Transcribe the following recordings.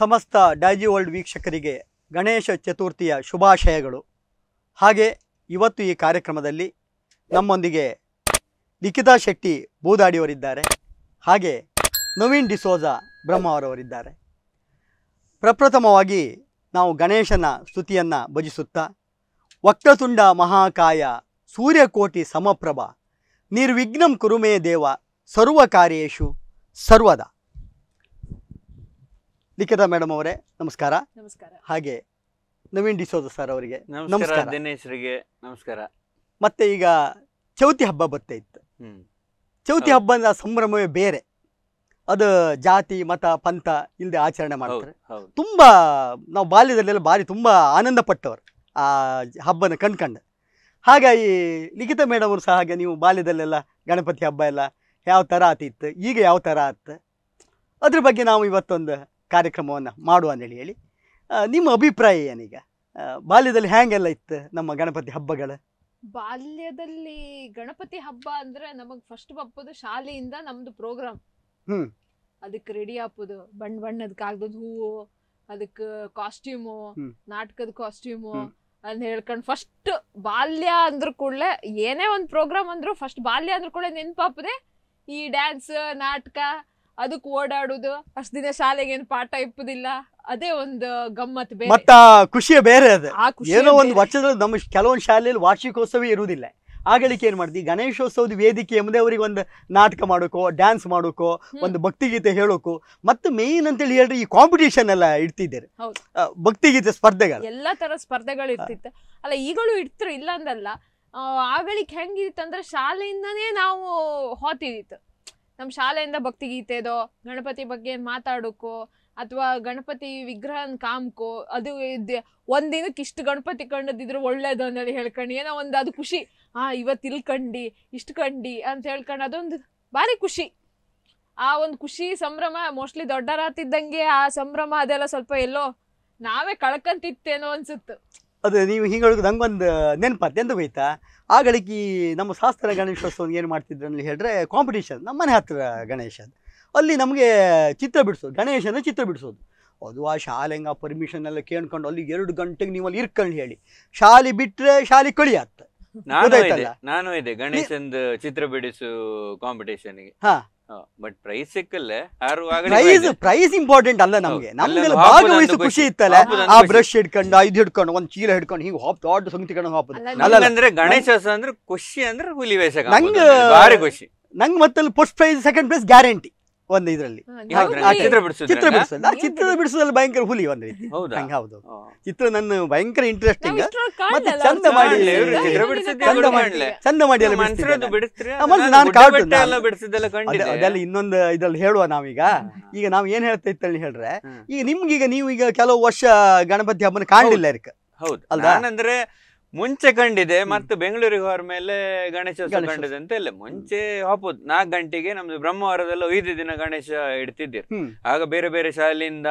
ಸಮಸ್ತ ಡೈಜಿ ವರ್ಲ್ಡ್ ವೀಕ್ಷಕರಿಗೆ ಗಣೇಶ ಚತುರ್ಥಿಯ ಶುಭಾಶಯಗಳು ಹಾಗೆ ಇವತ್ತು ಈ ಕಾರ್ಯಕ್ರಮದಲ್ಲಿ ನಮ್ಮೊಂದಿಗೆ ಲಿಖಿತಾ ಶೆಟ್ಟಿ ಬೂದಾಡಿಯವರಿದ್ದಾರೆ ಹಾಗೆ ನವೀನ್ ಡಿಸೋಜ ಅವರವರಿದ್ದಾರೆ ಪ್ರಪ್ರಥಮವಾಗಿ ನಾವು ಗಣೇಶನ ಸ್ತುತಿಯನ್ನು ಭಜಿಸುತ್ತಾ ವಕ್ತತುಂಡ ಮಹಾಕಾಯ ಸೂರ್ಯಕೋಟಿ ಸಮಪ್ರಭ ನಿರ್ವಿಘ್ನಂ ಕುರುಮೇ ದೇವ ಸರ್ವ ಕಾರ್ಯೇಶು ಸರ್ವದಾ ಲಿಖಿತ ಮೇಡಮ್ ಅವರೇ ನಮಸ್ಕಾರ ನಮಸ್ಕಾರ ಹಾಗೆ ನವೀನ್ ಡಿಸೋದ ಸರ್ ಅವರಿಗೆ ನಮಸ್ಕಾರ ದಿನೇಶ್ರಿಗೆ ನಮಸ್ಕಾರ ಮತ್ತೆ ಈಗ ಚೌತಿ ಹಬ್ಬ ಬರ್ತಾ ಇತ್ತು ಚೌತಿ ಹಬ್ಬದ ಸಂಭ್ರಮವೇ ಬೇರೆ ಅದು ಜಾತಿ ಮತ ಪಂಥ ಇಲ್ಲದೆ ಆಚರಣೆ ಮಾಡ್ತಾರೆ ತುಂಬಾ ನಾವು ಬಾಲ್ಯದಲ್ಲೆಲ್ಲ ಭಾರಿ ತುಂಬಾ ಆನಂದ ಪಟ್ಟವರು ಆ ಹಬ್ಬನ ಕಣ್ಕಂಡು ಹಾಗಾಗಿ ಲಿಖಿತ ಮೇಡಮ್ ಅವರು ಸಹ ಹಾಗೆ ನೀವು ಬಾಲ್ಯದಲ್ಲೆಲ್ಲ ಗಣಪತಿ ಹಬ್ಬ ಎಲ್ಲ ಯಾವ ಥರ ಆತಿತ್ತು ಈಗ ಯಾವ ಥರ ಆತ ಅದ್ರ ಬಗ್ಗೆ ನಾವು ಇವತ್ತೊಂದು ಕಾರ್ಯಕ್ರಮವನ್ನು ಮಾಡುವ ಅಂತ ಹೇಳಿ ನಿಮ್ಮ ಅಭಿಪ್ರಾಯ ಏನೀಗ ಬಾಲ್ಯದಲ್ಲಿ ಹ್ಯಾಂಗೆಲ್ಲ ಇತ್ತು ನಮ್ಮ ಗಣಪತಿ ಹಬ್ಬಗಳು ಬಾಲ್ಯದಲ್ಲಿ ಗಣಪತಿ ಹಬ್ಬ ಅಂದ್ರೆ ನಮಗ್ ಫಸ್ಟ್ ಬಪ್ಪದು ಶಾಲೆಯಿಂದ ನಮ್ದು ಪ್ರೋಗ್ರಾಮ್ ಹ್ಮ್ ಅದಕ್ಕೆ ರೆಡಿ ಆಪುದು ಬಣ್ಣ ಬಣ್ಣದ ಕಾಗದದ ಹೂವು ಅದಕ್ಕೆ ಕಾಸ್ಟ್ಯೂಮು ನಾಟಕದ ಕಾಸ್ಟ್ಯೂಮು ಅಂತ ಹೇಳ್ಕೊಂಡು ಫಸ್ಟ್ ಬಾಲ್ಯ ಅಂದ್ರ ಕೂಡಲೇ ಏನೇ ಒಂದು ಪ್ರೋಗ್ರಾಮ್ ಅಂದ್ರು ಫಸ್ಟ್ ಬಾಲ್ಯ ಅಂದ್ರ ಕೂಡ ನೆನಪಾಪದೆ ಈ ಡ್ಯಾನ್ಸ್ ನಾಟಕ ಅದಕ್ಕೆ ಓಡಾಡುದು ಅಷ್ಟು ದಿನ ಶಾಲೆಗೆ ಏನು ಪಾಠ ಇಪ್ಪುದಿಲ್ಲ ಅದೇ ಒಂದು ಗಮ್ಮತ್ ಬೇರೆ ಮತ್ತ ಖುಷಿಯ ಬೇರೆ ಅದು ಏನೋ ಒಂದು ವರ್ಷದಲ್ಲಿ ನಮ್ಮ ಕೆಲವೊಂದು ಶಾಲೆಯಲ್ಲಿ ವಾರ್ಷಿಕೋತ್ಸವ ಇರುವುದಿಲ್ಲ ಆಗಳಿಕೆ ಏನ್ ಮಾಡ್ತೀವಿ ಗಣೇಶೋತ್ಸವದ ವೇದಿಕೆ ಎಂಬುದೇ ಅವರಿಗೆ ಒಂದು ನಾಟಕ ಮಾಡೋಕೋ ಡ್ಯಾನ್ಸ್ ಮಾಡೋಕೋ ಒಂದು ಭಕ್ತಿಗೀತೆ ಹೇಳೋಕೋ ಮತ್ತೆ ಮೇನ್ ಅಂತೇಳಿ ಹೇಳ್ರಿ ಈ ಕಾಂಪಿಟೇಷನ್ ಎಲ್ಲ ಇಡ್ತಿದ್ದಾರೆ ಹೌದು. ಭಕ್ತಿಗೀತೆ ಸ್ಪರ್ಧೆಗಳ ಎಲ್ಲಾ ತರ ಸ್ಪರ್ಧೆಗಳು ಇರ್ತಿತ್ತು ಅಲ್ಲ ಈಗಲೂ ಇಡ್ತಿರು ಇಲ್ಲ ಅಂದಲ್ಲ ಆ, ಹೆಂಗಿತ್ತು ಅಂದ್ರೆ ಶಾಲೆಯಿಂದನೇ ನಾವು ಹೋತಿದಿತ್ತು ನಮ್ಮ ಶಾಲೆಯಿಂದ ಭಕ್ತಿಗೀತೆದೋ ಗಣಪತಿ ಬಗ್ಗೆ ಮಾತಾಡೋಕ್ಕೋ ಅಥವಾ ಗಣಪತಿ ವಿಗ್ರಹನ ಕಾಮ್ಕೋ ಅದು ಒಂದಿನಕ್ಕೆ ದಿನಕ್ಕೆ ಇಷ್ಟು ಗಣಪತಿ ಕಂಡದಿದ್ರು ಒಳ್ಳೇದು ಅನ್ನೋದು ಹೇಳ್ಕೊಂಡು ಏನೋ ಒಂದು ಅದು ಖುಷಿ ಆ ಇವತ್ತು ಇಲ್ಲಿ ಕಂಡು ಇಷ್ಟು ಕಂಡು ಅಂತ ಹೇಳ್ಕೊಂಡು ಅದೊಂದು ಭಾರಿ ಖುಷಿ ಆ ಒಂದು ಖುಷಿ ಸಂಭ್ರಮ ಮೋಸ್ಟ್ಲಿ ರಾತಿದ್ದಂಗೆ ಆ ಸಂಭ್ರಮ ಅದೆಲ್ಲ ಸ್ವಲ್ಪ ಎಲ್ಲೋ ನಾವೇ ಕಳ್ಕಂತಿತ್ತೇನೋ ಅನ್ಸುತ್ತೆ ಅದು ನೀವು ಹಿಂಗೆ ನಂಗೆ ಒಂದು ಎಂದ ಎಂದು ಹೋಯ್ತಾ ಗಳಿಗೆ ನಮ್ಮ ಶಾಸ್ತ್ರ ಗಣೇಶೋತ್ಸವ ಏನು ಮಾಡ್ತಿದ್ರು ಅಂತ ಹೇಳಿದ್ರೆ ಕಾಂಪಿಟೇಷನ್ ನಮ್ಮ ಮನೆ ಹತ್ತಿರ ಗಣೇಶ ಅಲ್ಲಿ ನಮಗೆ ಚಿತ್ರ ಬಿಡಿಸೋದು ಗಣೇಶನ ಚಿತ್ರ ಬಿಡಿಸೋದು ಅದು ಆ ಶಾಲೆ ಹೆಂಗೆ ಪರ್ಮಿಷನ್ ಎಲ್ಲ ಕೇಳ್ಕೊಂಡು ಅಲ್ಲಿ ಎರಡು ಗಂಟೆಗೆ ನೀವು ಅಲ್ಲಿ ಇರ್ಕೊಂಡು ಹೇಳಿ ಶಾಲೆ ಬಿಟ್ಟರೆ ಶಾಲೆ ಆಗ್ತದೆ ನಾನು ಇದೆ ಗಣೇಶಂದು ಚಿತ್ರ ಬಿಡಿಸು ಕಾಂಪಿಟೇಷನ್ಗೆ ಬಟ್ ಪ್ರೈಸ್ ಸಿಕ್ಕಲ್ಲ ಪ್ರೈಸ್ ಪ್ರೈಸ್ ಇಂಪಾರ್ಟೆಂಟ್ ಅಲ್ಲ ನಮಗೆ ಭಾಗವಹಿಸಿ ಖುಷಿ ಇತ್ತಲ್ಲ ಆ ಬ್ರಷ್ ಹಿಡ್ಕೊಂಡು ಇದು ಹಿಡ್ಕೊಂಡು ಒಂದ್ ಚೀಲ ಹಿಡ್ಕೊಂಡು ಹಿಂಗೆ ಹಾಪ್ ದೊಡ್ಡ ಸಂಗತಿ ಕಡೆ ಅಂದ್ರೆ ಗಣೇಶ ಅಂದ್ರೆ ಖುಷಿ ಅಂದ್ರೆ ಹುಲಿ ವೇಷ ನಂಗೆ ಭಾರಿ ಖುಷಿ ನಂಗೆ ಮತ್ತೆ first prize second prize guarantee ಒಂದು ಇದರಲ್ಲಿ ಚಿತ್ರ ಬಿಡಿಸೋದು ನಾನು ಚಿತ್ರದ ಬಿಡಿಸೋದ್ರಲ್ಲಿ ಭಯಂಕರ ಹುಲಿ ಒಂದು ರೀತಿ ಹಂಗೆ ಹೌದು ಚಿತ್ರ ನನ್ನ ಭಯಂಕರ ಇಂಟ್ರೆಸ್ಟಿಂಗ್ ಮತ್ತೆ ಚಂದ ಮಾಡಿ ಚಂದ ಮಾಡಿ ಚಂದ ಮಾಡಿ ನಾನು ಅದೆಲ್ಲ ಇನ್ನೊಂದು ಇದ್ರಲ್ಲಿ ಹೇಳುವ ನಾವೀಗ ಈಗ ನಾವು ಏನ್ ಹೇಳ್ತಾ ಇತ್ತಲ್ಲಿ ಹೇಳ್ರೆ ಈಗ ನಿಮ್ಗೀಗ ನೀವು ಈಗ ಕೆಲವು ವರ್ಷ ಗಣಪತಿ ಹಬ್ಬನ ಕಾಣಲಿಲ್ಲ ಇರ್ಕ ಹೌದು ಅಲ್ಲ ಅಂದ್ರೆ ಮುಂಚೆ ಕಂಡಿದೆ ಮತ್ತೆ ಬೆಂಗಳೂರಿಗೆ ಹೋದ ಮೇಲೆ ಗಣೇಶ ಕಂಡಿದೆ ಅಂತ ಇಲ್ಲ ಮುಂಚೆ ಹಾಪುದು ನಾಲ್ಕು ಗಂಟೆಗೆ ನಮ್ದು ಬ್ರಹ್ಮವಾರದಲ್ಲಿ ಐದು ದಿನ ಗಣೇಶ ಇಡ್ತಿದ್ದೀರಿ ಆಗ ಬೇರೆ ಬೇರೆ ಶಾಲೆಯಿಂದ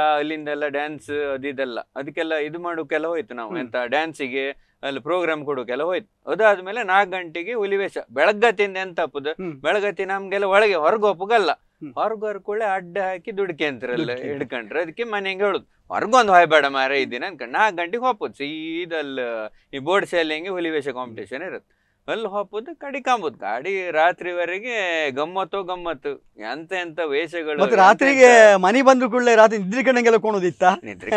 ಎಲ್ಲ ಡ್ಯಾನ್ಸ್ ಅದಿದೆಲ್ಲ ಅದಕ್ಕೆಲ್ಲ ಇದು ಮಾಡೋಕೆಲ್ಲ ಹೋಯ್ತು ನಾವು ಎಂತ ಡ್ಯಾನ್ಸಿಗೆ ಅಲ್ಲಿ ಪ್ರೋಗ್ರಾಮ್ ಕೊಡೋಕೆಲ್ಲ ಹೋಯ್ತು ಅದಾದ್ಮೇಲೆ ನಾಲ್ಕು ಗಂಟೆಗೆ ಹುಲಿವೇಷ ಬೆಳಗ್ಗತಿಯಿಂದ ಎಂತ ಹಾಪುದು ಬೆಳಗತಿ ನಮ್ಗೆಲ್ಲ ಒಳಗೆ ಹೊರಗೆ ಹೋಪುಗಲ್ಲ ಹೊರಗೊರ್ಕೊಳ್ಳೆ ಅಡ್ಡ ಹಾಕಿ ಅಂತ ಹಿಡ್ಕಂಡ್ರೆ ಅದಕ್ಕೆ ಮನೆಗೆ ಹೇಳುದು ಹೊರಗೊಂದು ಹೊಯ್ಬೇಡ ಮಾರ ಇದ್ದೀನಿ ಅನ್ಕೊಂಡು ನಾಲ್ಕು ಗಂಟೆಗೆ ಹೋಗ್ಬೋದು ಸೀದಲ್ಲ ಈ ಬೋರ್ಡ್ ಸೇಲಿಂಗ್ ವೇಷ ಕಾಂಪಿಟೇಷನ್ ಇರುತ್ತೆ ಅಲ್ಲಿ ಹೋಗ್ಬೋದು ಕಡಿ ಕಾಂಬುದ್ ಗಾಡಿ ರಾತ್ರಿವರೆಗೆ ಗಮ್ಮತ್ತು ಗಮ್ಮತ್ತು ಎಂತ ಎಂತ ವೇಷಗಳು ರಾತ್ರಿಗೆ ಮನೆ ಬಂದ್ರು ಕೂಡಲೇ ರಾತ್ರಿ ನಿದ್ರೆ ಕಣ್ಣಂಗೆಲ್ಲ ನಿದ್ರಿ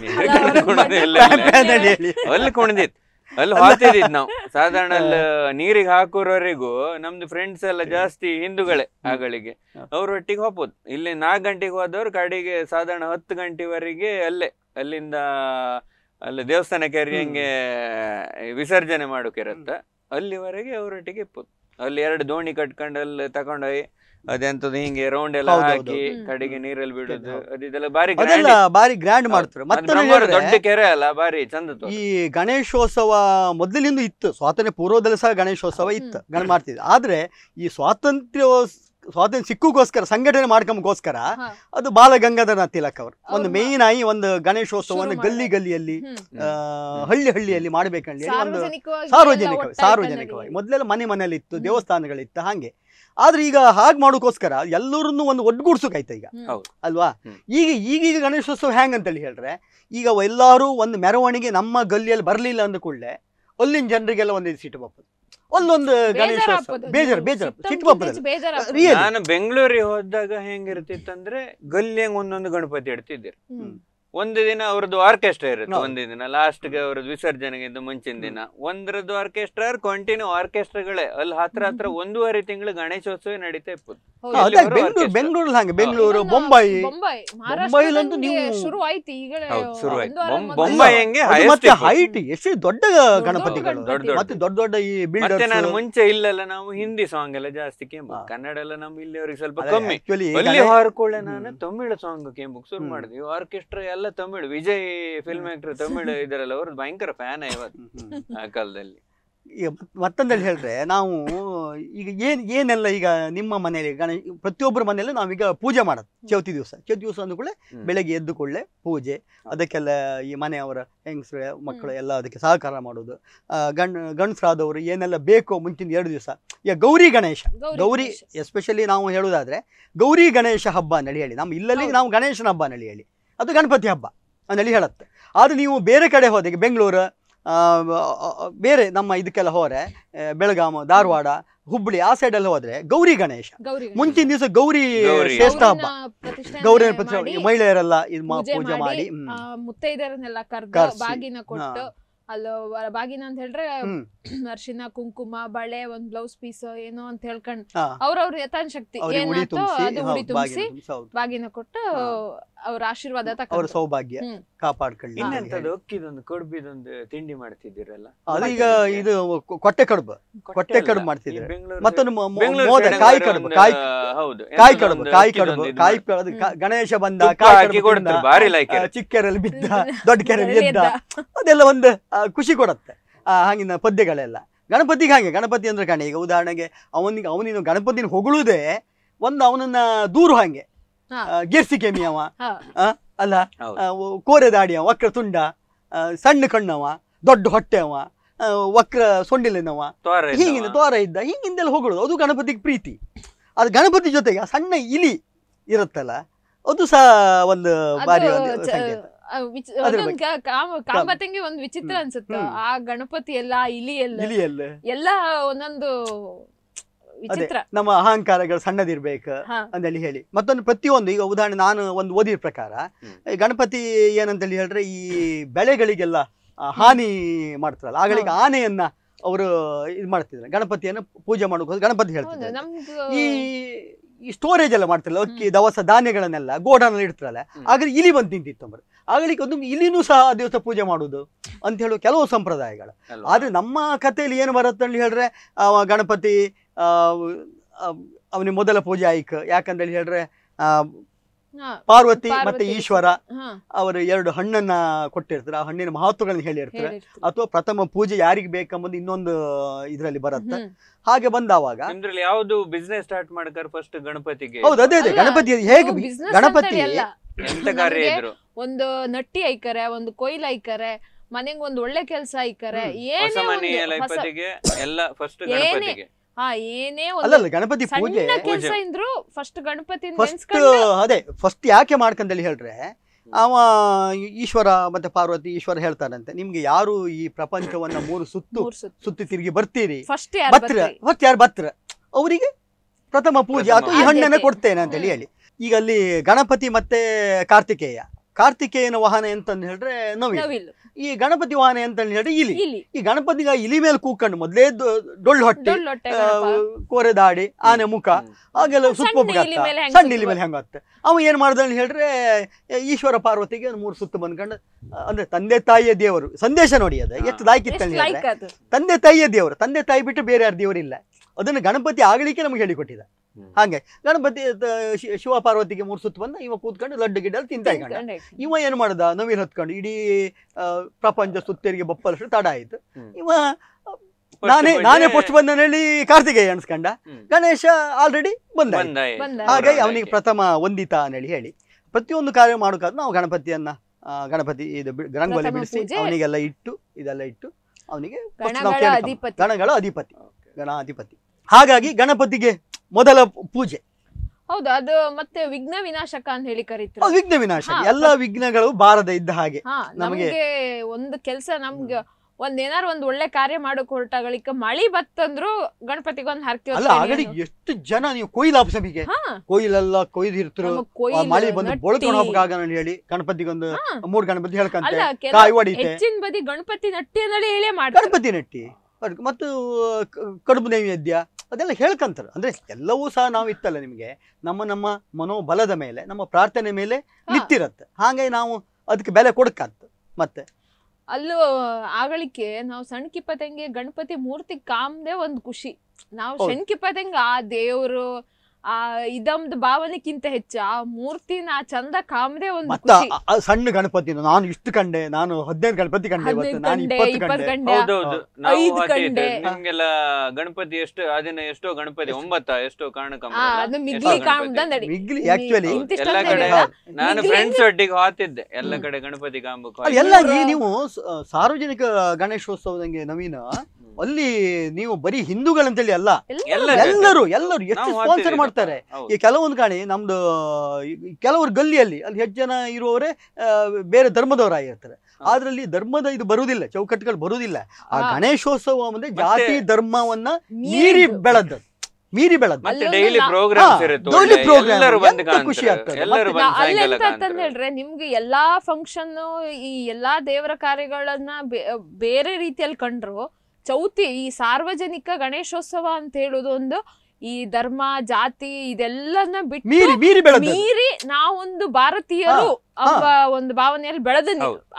ನಿದ್ರೆ ಕಣ್ಣಂಗೆಲ್ಲ ಅಲ್ಲಿ ಕೊಣದಿತ್ತು ಅಲ್ಲಿ ಹಾಕ್ತಿದ್ ನಾವು ಸಾಧಾರಣ ನೀರಿಗೆ ಹಾಕೋರವರೆಗೂ ನಮ್ದು ಫ್ರೆಂಡ್ಸ್ ಎಲ್ಲ ಜಾಸ್ತಿ ಹಿಂದೂಗಳೇ ಆಗಳಿಗೆ ಅವ್ರ ಒಟ್ಟಿಗೆ ಹೋಗ್ಬೋದು ಇಲ್ಲಿ ನಾಲ್ಕು ಗಂಟೆಗೆ ಹೋದವ್ರು ಕಡೆಗೆ ಸಾಧಾರಣ ಹತ್ತು ಗಂಟೆವರೆಗೆ ಅಲ್ಲೇ ಅಲ್ಲಿಂದ ಅಲ್ಲಿ ದೇವಸ್ಥಾನಕ್ಕೆ ಕೆರೆಯಂಗೆ ವಿಸರ್ಜನೆ ಮಾಡೋಕೆ ಅಲ್ಲಿವರೆಗೆ ಅವ್ರೊಟ್ಟಿಗೆ ಇಪ್ಪೋದು ಅಲ್ಲಿ ಎರಡು ದೋಣಿ ಕಟ್ಕೊಂಡು ಅಲ್ಲಿ ತಗೊಂಡೋಗಿ ಅದೆಂತದ್ದು ಹಿಂಗೆ ರೌಂಡ್ ಎಲ್ಲ ಹಾಕಿ ಕಡೆಗೆ ಬಿಡುದು ಬಾರಿ ಅದೆಲ್ಲ ಬಾರಿ ಗ್ರ್ಯಾಂಡ್ ಮತ್ತೆ ದೊಡ್ಡ ಕೆರೆ ಅಲ್ಲ ಬಾರಿ ಚಂದ ಈ ಗಣೇಶೋತ್ಸವ ಮೊದಲಿಂದ ಇತ್ತು ಸ್ವಾತಂತ್ರ್ಯ ಪೂರ್ವದಲ್ಲಿ ಸಹ ಗಣೇಶೋತ್ಸವ ಇತ್ತು ಗಣ ಮಾಡ್ತಿದ್ವಿ ಆದ್ರೆ ಈ ಸ್ವಾತಂತ್ರ್ಯ ಸ್ವಾತಂತ್ರ್ಯ ಸಿಕ್ಕೋಸ್ಕರ ಸಂಘಟನೆ ಮಾಡ್ಕೊಂಬೋಸ್ಕರ ಅದು ಬಾಲಗಂಗಾಧರನಾಥ್ ತಿಲಕ್ ಅವರು ಒಂದು ಮೇನ್ ಆಗಿ ಒಂದು ಗಣೇಶೋತ್ಸವ ಗಲ್ಲಿ ಗಲ್ಲಿಯಲ್ಲಿ ಹಳ್ಳಿ ಹಳ್ಳಿಯಲ್ಲಿ ಮಾಡ್ಬೇಕಂದ್ರೆ ಒಂದು ಸಾರ್ವಜನಿಕವಾಗಿ ಸಾರ್ವಜನಿಕವಾಗಿ ಮೊದಲೆಲ್ಲ ಮನೆ ಮನೆಯಲ್ಲಿ ಇತ್ತು ದೇವಸ್ಥಾನಗಳಿತ್ತು ಹಾಗೆ ಆದ್ರೆ ಈಗ ಹಾಗೆ ಮಾಡೋಕೋಸ್ಕರ ಎಲ್ಲರನ್ನು ಒಂದು ಒಡ್ಗೂಡ್ಸೋಕಾಯ್ತು ಈಗ ಅಲ್ವಾ ಈಗ ಈಗೀಗ ಗಣೇಶೋತ್ಸವ ಹೆಂಗೆ ಅಂತೇಳಿ ಹೇಳ್ರೆ ಈಗ ಎಲ್ಲರೂ ಒಂದು ಮೆರವಣಿಗೆ ನಮ್ಮ ಗಲ್ಲಿಯಲ್ಲಿ ಬರಲಿಲ್ಲ ಅಂದ ಕೂಡಲೇ ಅಲ್ಲಿನ ಜನರಿಗೆಲ್ಲ ಒಂದು ಸಿಟ್ಟು ಬಪ್ಪದು ಒಂದೊಂದು ಗಣೇಶೋತ್ಸವ ಬೇಜಾರು ಬೇಜಾರು ಸಿಟ್ಟು ಬಪ್ಪದು ನಾನು ಬೆಂಗಳೂರಿಗೆ ಹೋದಾಗ ಹೆಂಗಿರ್ತಿತ್ತಂದ್ರೆ ಗಲ್ಲಿ ಹೆಂಗ್ ಒಂದೊಂದು ಗಣಪತಿ ಇಡ್ತಿದ್ದೀರಿ ಒಂದು ದಿನ ಅವ್ರದ್ದು ಆರ್ಕೆಸ್ಟ್ರಾ ಇರುತ್ತೆ ಒಂದೇ ದಿನ ಲಾಸ್ಟ್ ಗೆ ಅವ್ರದ್ದು ವಿಸರ್ಜನೆಗಿಂತ ಮುಂಚಿನ ದಿನ ಒಂದ್ರದ್ದು ಆರ್ಕೆಸ್ಟ್ರಾ ಕಂಟಿನ್ಯೂ ಆರ್ಕೆಸ್ಟ್ರಾಗಳೇ ಅಲ್ಲಿ ಹತ್ರ ಹತ್ರ ಒಂದೂವರೆ ತಿಂಗಳು ಗಣೇಶೋತ್ಸವ ನಡೀತಾ ಇತ್ತು ಬೆಂಗಳೂರು ಬೆಂಗಳೂರಲ್ಲಿ ಹಾಗೆ ಬೆಂಗಳೂರು ಬೊಂಬಾಯಿ ಬೊಂಬೈಲಂತೂ ನೀವು ಶುರು ಆಯ್ತು ಈಗ ಬೊಂಬಾಯಿ ಹೆಂಗೆ ಮತ್ತೆ ಹೈಟ್ ಎಷ್ಟು ದೊಡ್ಡ ಗಣಪತಿಗಳು ಮತ್ತೆ ದೊಡ್ಡ ದೊಡ್ಡ ಈ ಮತ್ತೆ ನಾನು ಮುಂಚೆ ಇಲ್ಲಲ್ಲ ನಾವು ಹಿಂದಿ ಸಾಂಗ್ ಎಲ್ಲ ಜಾಸ್ತಿ ಕೇಂಬು ಕನ್ನಡ ಎಲ್ಲ ನಮ್ಮ ಇಲ್ಲಿ ಅವ್ರಿಗೆ ಸ್ವಲ್ಪ ಕಮ್ಮಿ ಅಲ್ಲಿ ಹಾರ್ಕೊಳ್ಳೆ ನಾನು ತಮಿಳು ಸಾಂಗ್ ಕೇಂಬುಕ್ ಶುರು ಮಾಡಿದ್ವಿ ಆರ್ಕೆಸ್ಟ್ರಾ ಎಲ್ಲ ತಮಿಳು ವಿಜಯ್ ಫಿಲ್ಮ್ ಆಕ್ಟರ್ ತಮಿಳು ಇದರಲ್ಲ ಅವ್ರದ್ದು ಭಯಂಕರ ಫ್ಯಾನ್ ಇವತ್ತು ಆ ಕಾಲದಲ್ಲಿ ಮತ್ತೊಂದೇಳಿ ಹೇಳಿದ್ರೆ ನಾವು ಈಗ ಏನ್ ಏನೆಲ್ಲ ಈಗ ನಿಮ್ಮ ಮನೆಯಲ್ಲಿ ಗಣೇಶ ಪ್ರತಿಯೊಬ್ಬರ ನಾವು ನಾವೀಗ ಪೂಜೆ ಮಾಡೋದು ಚೌತಿ ದಿವಸ ಚೌತಿ ದಿವಸ ಅಂದ್ಕೊಳ್ಳೆ ಬೆಳಗ್ಗೆ ಎದ್ದು ಕೊಳ್ಳೆ ಪೂಜೆ ಅದಕ್ಕೆಲ್ಲ ಈ ಮನೆಯವರ ಹೆಂಗಸರು ಮಕ್ಕಳು ಎಲ್ಲ ಅದಕ್ಕೆ ಸಹಕಾರ ಮಾಡೋದು ಗಂಡ್ ಗಂಡಸ್ರಾದವರು ಏನೆಲ್ಲ ಬೇಕೋ ಮುಂಚಿನ ಎರಡು ದಿವಸ ಈಗ ಗೌರಿ ಗಣೇಶ ಗೌರಿ ಎಸ್ಪೆಷಲಿ ನಾವು ಹೇಳೋದಾದ್ರೆ ಗೌರಿ ಗಣೇಶ ಹಬ್ಬ ನಡಿ ಹೇಳಿ ನಮ್ಮ ಇಲ್ಲಲ್ಲಿ ನಾವು ಗಣೇಶನ ಹಬ್ಬ ನಡಿ ಹೇಳಿ ಅದು ಗಣಪತಿ ಹಬ್ಬ ಅಂತೇಳಿ ಹೇಳುತ್ತೆ ಆದರೆ ನೀವು ಬೇರೆ ಕಡೆ ಹೋದೆಗೆ ಬೆಂಗಳೂರು ಬೇರೆ ನಮ್ಮ ಇದಕ್ಕೆಲ್ಲ ಹೋದರೆ ಬೆಳಗಾಂ ಧಾರವಾಡ ಹುಬ್ಬಳ್ಳಿ ಆ ಸೈಡ್ ಅಲ್ಲಿ ಹೋದ್ರೆ ಗೌರಿ ಗಣೇಶ ಮುಂಚಿನ ದಿವಸ ಗೌರಿ ಶ್ರೇಷ್ಠ ಹಬ್ಬ ಗೌರಿ ಮಹಿಳೆಯರೆಲ್ಲ ಪೂಜೆ ಮಾಡಿ ಮುತ್ತೈದರನ್ನೆಲ್ಲ ಕರೆದು ಬಾಗಿನ ಕೊಟ್ಟು ಅಲ್ಲ ಬಾಗಿನ ಅಂತ ಹೇಳಿದ್ರೆ ಅರ್ಶಿನ ಕುಂಕುಮ ಬಳೆ ಒಂದ್ ಬ್ಲೌಸ್ ಪೀಸ್ ಏನೋ ಅಂತ ಹೇಳ್ಕೊಂಡು ಅವ್ರವ್ರ ಯಥಾನ್ ಶಕ್ತಿ ಅದು ತುಂಬಿಸಿ ಬಾಗಿನ ಕೊಟ್ಟು ಅವ್ರ ಆಶೀರ್ವಾದ ಅವ್ರ ಸೌಭಾಗ್ಯ ಹ್ಮ್. ಕಾಪಾಡ್ಕೊಳ್ಳಿ ಅಕ್ಕಿದೊಂದು ಕಡುಬಿದೊಂದು ತಿಂಡಿ ಮಾಡ್ತಿದ್ದೀರಲ್ಲ ಅದೀಗ ಈಗ ಇದು ಕೊಟ್ಟೆ ಕಡುಬು ಕೊಟ್ಟೆ ಕಡುಬು ಈ ಮತ್ತೊಂದು ಮೊ- ಕಾಯಿ ಕಡುಬು ಕಾಯಿ ಹೌದು ಕಾಯಿ ಕಡುಬು ಕಾಯಿ ಕಡುಬು ಕಾಯಿ ಗಣೇಶ ಬಂದ ಕಾಯಿ ಬಾರಿ ಲೈಕ್ ಚಿಕ್ಕ ಬಿದ್ದ ದೊಡ್ಡ ಕೆರೆಯಲ್ಲಿ ಎದ್ದ ಅದೆಲ್ಲ ಒಂದು ಖುಷಿ ಕೊಡತ್ತೆ ಆ, ಹಾಗಿನ ಪದ್ಯಗಳೆಲ್ಲ ಗಣಪತಿಗೆ ಹಾಗೆ ಗಣಪತಿ ಅಂದ್ರೆ ಕಣ ಈಗ ಉದಾಹರಣೆಗೆ ಅವನಿಗೆ ಅವನಿಗೆ ಗಣಪತಿನ ಹೊಗಳುದೇ ಒಂದು ಅವನನ್ನ ದೂರು ಹಾಗೆ ಗೆರ್ಸಿ ಕೆಮ್ಮಿ ಅವ ಅಲ್ಲ ಕೋರೆ ದಾಡಿ ಅವ ವಕ್ರ ತುಂಡ ಸಣ್ಣ ಕಣ್ಣವ ದೊಡ್ಡ ಹೊಟ್ಟೆ ಅವ ವಕ್ರ ಸೊಂಡಿಲೆನವ ಹೀಗಿನ ತೋರ ಇದ್ದ ಹಿಂಗಿಂದೆಲ್ಲ ಹೋಗೋದು ಅದು ಗಣಪತಿಗೆ ಪ್ರೀತಿ ಅದು ಗಣಪತಿ ಜೊತೆಗೆ ಆ ಸಣ್ಣ ಇಲಿ ಇರುತ್ತಲ್ಲ ಅದು ಸಹ ಒಂದು ಬಾರಿ ಕಾಮತಂಗೆ ಒಂದು ವಿಚಿತ್ರ ಅನ್ಸುತ್ತೆ ಆ ಗಣಪತಿ ಎಲ್ಲ ಇಲಿ ಎಲ್ಲ ಎಲ್ಲ ಒಂದೊಂದು ಅದೇ ನಮ್ಮ ಅಹಂಕಾರಗಳು ಸಣ್ಣದಿರ್ಬೇಕು ಅಂತ ಅಂತೇಳಿ ಹೇಳಿ ಮತ್ತೊಂದು ಪ್ರತಿಯೊಂದು ಈಗ ಉದಾಹರಣೆ ನಾನು ಒಂದು ಓದಿದ ಪ್ರಕಾರ ಗಣಪತಿ ಏನಂತೇಳಿ ಹೇಳಿದ್ರೆ ಈ ಬೆಳೆಗಳಿಗೆಲ್ಲ ಹಾನಿ ಮಾಡ್ತಾರಲ್ಲ ಆಗಳಿಗೆ ಆನೆಯನ್ನ ಅವರು ಇದು ಮಾಡ್ತಿದ್ರು ಗಣಪತಿಯನ್ನ ಪೂಜೆ ಮಾಡೋಕೆ ಗಣಪತಿ ಹೇಳ್ತಿದ್ರು ಈ ಈ ಸ್ಟೋರೇಜ್ ಎಲ್ಲ ಮಾಡ್ತಾರಲ್ಲ ಅಕ್ಕಿ ದವಸ ಧಾನ್ಯಗಳನ್ನೆಲ್ಲ ಗೋಡಾನಲ್ಲಿ ಇಡ್ತಾರಲ್ಲ ಆಗಲಿ ಇಲಿ ಬಂದು ತಿಂತಿತ್ತು ಅಂದ್ರೆ ಆಗಲಿಕ್ಕೆ ಒಂದು ಇಲಿನೂ ಸಹ ಆ ದಿವಸ ಪೂಜೆ ಮಾಡುದು ಅಂತ ಹೇಳುವ ಕೆಲವು ಸಂಪ್ರದಾಯಗಳು ಆದ್ರೆ ನಮ್ಮ ಕಥೆಯಲ್ಲಿ ಏನು ಬರುತ್ತೆ ಅಂತ ಹೇಳಿದ್ರೆ ಗಣಪತಿ ಅವನ ಮೊದಲ ಪೂಜೆ ಆಯ್ಕೆ ಯಾಕಂದ್ರೆ ಹೇಳಿದ್ರೆ ಪಾರ್ವತಿ ಮತ್ತೆ ಈಶ್ವರ ಅವರು ಎರಡು ಹಣ್ಣನ್ನ ಕೊಟ್ಟಿರ್ತಾರೆ ಆ ಹಣ್ಣಿನ ಮಹತ್ವಗಳನ್ನ ಹೇಳಿರ್ತಾರೆ ಅಥವಾ ಪ್ರಥಮ ಪೂಜೆ ಯಾರಿಗೆ ಬೇಕಂಬುದು ಇನ್ನೊಂದು ಇದರಲ್ಲಿ ಬರುತ್ತೆ ಹಾಗೆ ಬಂದಾವಾಗ ಯಾವುದು ಬಿಸ್ನೆಸ್ ಸ್ಟಾರ್ಟ್ ಮಾಡ್ತಾರೆ ಫಸ್ಟ್ ಗಣಪತಿಗೆ ಹೌದು ಅದೇ ಅದೇ ಗಣಪತಿ ಹೇಗೆ ಗಣಪತಿ ಒಂದು ನಟ್ಟಿ ಐಕರೆ ಒಂದು ಕೊಯ್ಲ್ ಐಕರೆ ಮನೆಗೆ ಒಂದು ಒಳ್ಳೆ ಕೆಲಸ ಐಕರೆ ಏನೇ ಎಲ್ಲ ಫಸ್ಟ್ ಗಣಪತಿಗೆ ಗಣಪತಿ ಪೂಜೆ ಅದೇ ಫಸ್ಟ್ ಯಾಕೆ ಮಾಡ್ಕಂದಲ್ಲಿ ಹೇಳ್ರೆ ಅವ ಈಶ್ವರ ಮತ್ತೆ ಪಾರ್ವತಿ ಈಶ್ವರ ಹೇಳ್ತಾರಂತೆ ನಿಮ್ಗೆ ಯಾರು ಈ ಪ್ರಪಂಚವನ್ನ ಮೂರು ಸುತ್ತು ಸುತ್ತಿ ತಿರುಗಿ ಬರ್ತೀರಿ ಫಸ್ಟ್ ಯಾರು ಬತ್ರ ಅವರಿಗೆ ಪ್ರಥಮ ಪೂಜೆ ಅಥವಾ ಈ ಹಣ್ಣನ್ನ ಕೊಡ್ತೇನೆ ಅಂತ ಹೇಳಿ ಹೇಳಿ ಈಗ ಅಲ್ಲಿ ಗಣಪತಿ ಮತ್ತೆ ಕಾರ್ತಿಕೇಯ ಕಾರ್ತಿಕೇಯನ ವಾಹನ ಎಂತಂದು ಹೇಳಿದ್ರೆ ನವಿಲು ಈ ಗಣಪತಿ ವಾಹನ ಅಂತ ಹೇಳಿ ಇಲಿ ಈ ಗಣಪತಿಗ ಇಲಿ ಮೇಲೆ ಕೂಕೊಂಡು ಮೊದಲೇ ಡೊಳ್ಳು ಹೊಟ್ಟೆ ಕೋರೆ ದಾಡಿ ಆನೆ ಮುಖ ಹಾಗೆಲ್ಲ ಸುತ್ತ ಸಣ್ಣ ಇಲಿ ಮೇಲೆ ಹೆಂಗಾಗ್ತದೆ ಅವ ಏನ್ ಮಾಡ್ದ ಹೇಳ್ರೆ ಈಶ್ವರ ಪಾರ್ವತಿಗೆ ಮೂರು ಸುತ್ತು ಬಂದ್ಕೊಂಡು ಅಂದ್ರೆ ತಂದೆ ತಾಯಿಯ ದೇವರು ಸಂದೇಶ ನೋಡಿ ಅದ ಎಷ್ಟು ದಾಯ್ಕಿತ್ತ ತಂದೆ ತಾಯಿಯ ದೇವರು ತಂದೆ ತಾಯಿ ಬಿಟ್ಟು ಬೇರೆ ಯಾರು ಇಲ್ಲ ಅದನ್ನು ಗಣಪತಿ ಆಗಲಿಕ್ಕೆ ನಮಗೆ ಹೇಳಿಕೊಟ್ಟಿದೆ ಹಾಗೆ ಗಣಪತಿ ಶಿವ ಪಾರ್ವತಿಗೆ ಮೂರ್ ಸುತ್ತ ಬಂದ ಇವ ಕೂತ್ಕೊಂಡು ಲಡ್ಡು ಗಿಡ್ಡಲ್ಲಿ ತಿಂತ ಇಕೊಂಡ ಇವ ಏನ್ ಮಾಡ್ದ ನವಿಲು ಹತ್ಕೊಂಡು ಇಡೀ ಪ್ರಪಂಚ ಸುತ್ತೇರಿಗೆ ಬಪ್ಪಲಷ್ಟು ತಡ ಆಯ್ತು ಇವ ನಾನೇ ನಾನೇ ಪೋಸ್ಟ್ ಹೇಳಿ ಕಾರ್ತಿಕೇಯ ಅನ್ಸ್ಕೊಂಡ ಗಣೇಶ ಆಲ್ರೆಡಿ ಬಂದ ಹಾಗೆ ಅವನಿಗೆ ಪ್ರಥಮ ವಂದಿತ ಅಂತ ಹೇಳಿ ಪ್ರತಿಯೊಂದು ಕಾರ್ಯ ಮಾಡೋಕಾದ್ರೂ ನಾವು ಗಣಪತಿಯನ್ನ ಗಣಪತಿ ಇದು ರಂಗೋಲಿ ಬಿಡಿಸಿ ಅವನಿಗೆಲ್ಲ ಇಟ್ಟು ಇದೆಲ್ಲ ಇಟ್ಟು ಅವನಿಗೆ ಗಣಗಳ ಅಧಿಪತಿ ಗಣಾಧಿಪತಿ ಹಾಗಾಗಿ ಗಣಪತಿಗೆ ಮೊದಲ ಪೂಜೆ ಹೌದು ಅದು ಮತ್ತೆ ವಿಘ್ನ ವಿನಾಶಕ ಅಂತ ಹೇಳಿ ಕರೀತಾರೆ ವಿಘ್ನ ವಿನಾಶಕ ಎಲ್ಲ ವಿಘ್ನಗಳು ಬಾರದ ಇದ್ದ ಹಾಗೆ ನಮಗೆ ಒಂದು ಕೆಲಸ ನಮ್ಗೆ ಒಂದ್ ಏನಾರು ಒಂದ್ ಒಳ್ಳೆ ಕಾರ್ಯ ಮಾಡೋ ಹೊರಟಾಗಳಿಕ ಮಳಿ ಬತ್ತಂದ್ರು ಗಣಪತಿಗೆ ಒಂದ್ ಹರಕೆ ಅಲ್ಲ ಅಗಡಿ ಎಷ್ಟು ಜನ ನೀವು ಕೊಯ್ಲು ಹಾ ಕೊಯ್ಲೆಲ್ಲ ಕೊಯ್ದು ಮಳಿ ಬಂದು ಹೇಳಿ ಗಣಪತಿಗೊಂದು ಮೂರ್ ಗಣಪತಿ ಹೇಳ್ಕಂತ ಹೆಚ್ಚಿನ ಬದಿ ಗಣಪತಿ ನಟ್ಟಿ ಅನ್ನೋಳಿ ಹೇಳೇ ಮಾಡಿ ಗಣಪತಿ ನಟ್ಟಿ ಮತ್ತು ಕಡುಬು ನೈವೇದ್ಯ ಅದೆಲ್ಲ ಹೇಳ್ಕೊಂತಾರ ಅಂದ್ರೆ ಎಲ್ಲವೂ ಸಹ ನಾವು ಇತ್ತಲ್ಲ ನಿಮಗೆ ನಮ್ಮ ನಮ್ಮ ಮನೋಬಲದ ಮೇಲೆ ನಮ್ಮ ಪ್ರಾರ್ಥನೆ ಮೇಲೆ ನಿಂತಿರತ್ತೆ ಹಾಗೆ ನಾವು ಅದಕ್ಕೆ ಬೆಲೆ ಕೊಡಕ್ಕಾಗ್ತದೆ ಮತ್ತೆ ಅಲ್ಲೂ ಆಗಳಿಕೆ ನಾವು ಸಣ್ಕಿಪತಂಗೆ ಗಣಪತಿ ಮೂರ್ತಿ ಕಾಮ್ದೆ ಒಂದು ಖುಷಿ ನಾವು ಸಣ್ಕಿಪತಂಗ ಆ ದೇವರು ಆ ಇದಮ್ದು ಭಾವನೆಕ್ಕಿಂತ ಹೆಚ್ಚು ಆ ಮೂರ್ತಿನ ಚಂದ ಕಾಮದೇ ಒಂದು ಮತ್ತ ಖುಷಿ. ಸಣ್ಣ ಗಣಪತಿ ನಾನು ಇಷ್ಟು ಕಂಡೆ ನಾನು ಹದಿನೈದು ಗಣಪತಿ ಕಂಡೆ ಇವತ್ತು ನಾನು ಐದು ಕಂಡೆ. ನಿಮ್ಗೆಲ್ಲ ಗಣಪತಿ ಎಷ್ಟು ಆ ಎಷ್ಟೋ ಗಣಪತಿ ಒಂಬತ್ತ ಎಷ್ಟೋ ಕಾರಣ ಅದು ಮಿಗ್ಲಿ ಕಾಮದಂದಡಿ ಮಿಗ್ಲಿ ಆಕ್ಚುಲಿ ಎಲ್ಲ ಕಡೆ ನಾನು ಫ್ರೆಂಡ್ಸ್ ಒಟ್ಟಿಗೆ ಹಾತಿದ್ದೆ ಎಲ್ಲ ಕಡೆ ಗಣಪತಿ ಕಾಂಬಕ್ಕೆ ಹಾಯ್ತು. ಎಲ್ಲ ನೀವು ಸಾರ್ವಜನಿಕ ಗಣೇಶೋತ್ಸವದಂಗೆ ನವೀನ ಅಲ್ಲಿ ನೀವು ಬರೀ ಹಿಂದೂಗಳಂತೇಳಿ ಅಲ್ಲ ಎಲ್ಲರೂ ಎಲ್ಲರೂ ಎಷ್ಟು ಸ್ಪಾನ್ಸರ್ ಮಾಡ್ತಾರೆ ಈ ಕೆಲವೊಂದು ಕಾಣಿ ನಮ್ದು ಕೆಲವರು ಗಲ್ಲಿಯಲ್ಲಿ ಅಲ್ಲಿ ಹೆಚ್ಚು ಜನ ಇರುವವರೇ ಬೇರೆ ಧರ್ಮದವರಾಗಿರ್ತಾರೆ ಅದ್ರಲ್ಲಿ ಧರ್ಮದ ಇದು ಬರುವುದಿಲ್ಲ ಚೌಕಟ್ಟುಗಳು ಬರುವುದಿಲ್ಲ ಆ ಗಣೇಶೋತ್ಸವ ಅಂದ್ರೆ ಜಾತಿ ಧರ್ಮವನ್ನ ಮೀರಿ ಬೆಳೆದದ್ದು ಮೀರಿ ಬೆಳಗ್ಗೆ ಖುಷಿ ಆಗ್ತದೆ ಹೇಳಿದ್ರೆ ನಿಮ್ಗೆ ಎಲ್ಲಾ ಫಂಕ್ಷನ್ ಈ ಎಲ್ಲಾ ದೇವರ ಕಾರ್ಯಗಳನ್ನ ಬೇರೆ ರೀತಿಯಲ್ಲಿ ಕಂಡ್ರು ಚೌತಿ ಈ ಸಾರ್ವಜನಿಕ ಗಣೇಶೋತ್ಸವ ಅಂತ ಹೇಳುದು ಒಂದು ಈ ಧರ್ಮ ಜಾತಿ ಇದೆಲ್ಲನ ಬಿಟ್ಟು ಮೀರಿ ಮೀರಿ ನಾವೊಂದು ಭಾರತೀಯರು ಒಂದು ಭಾವನೆಯಲ್ಲಿ ಬೆಳೆದ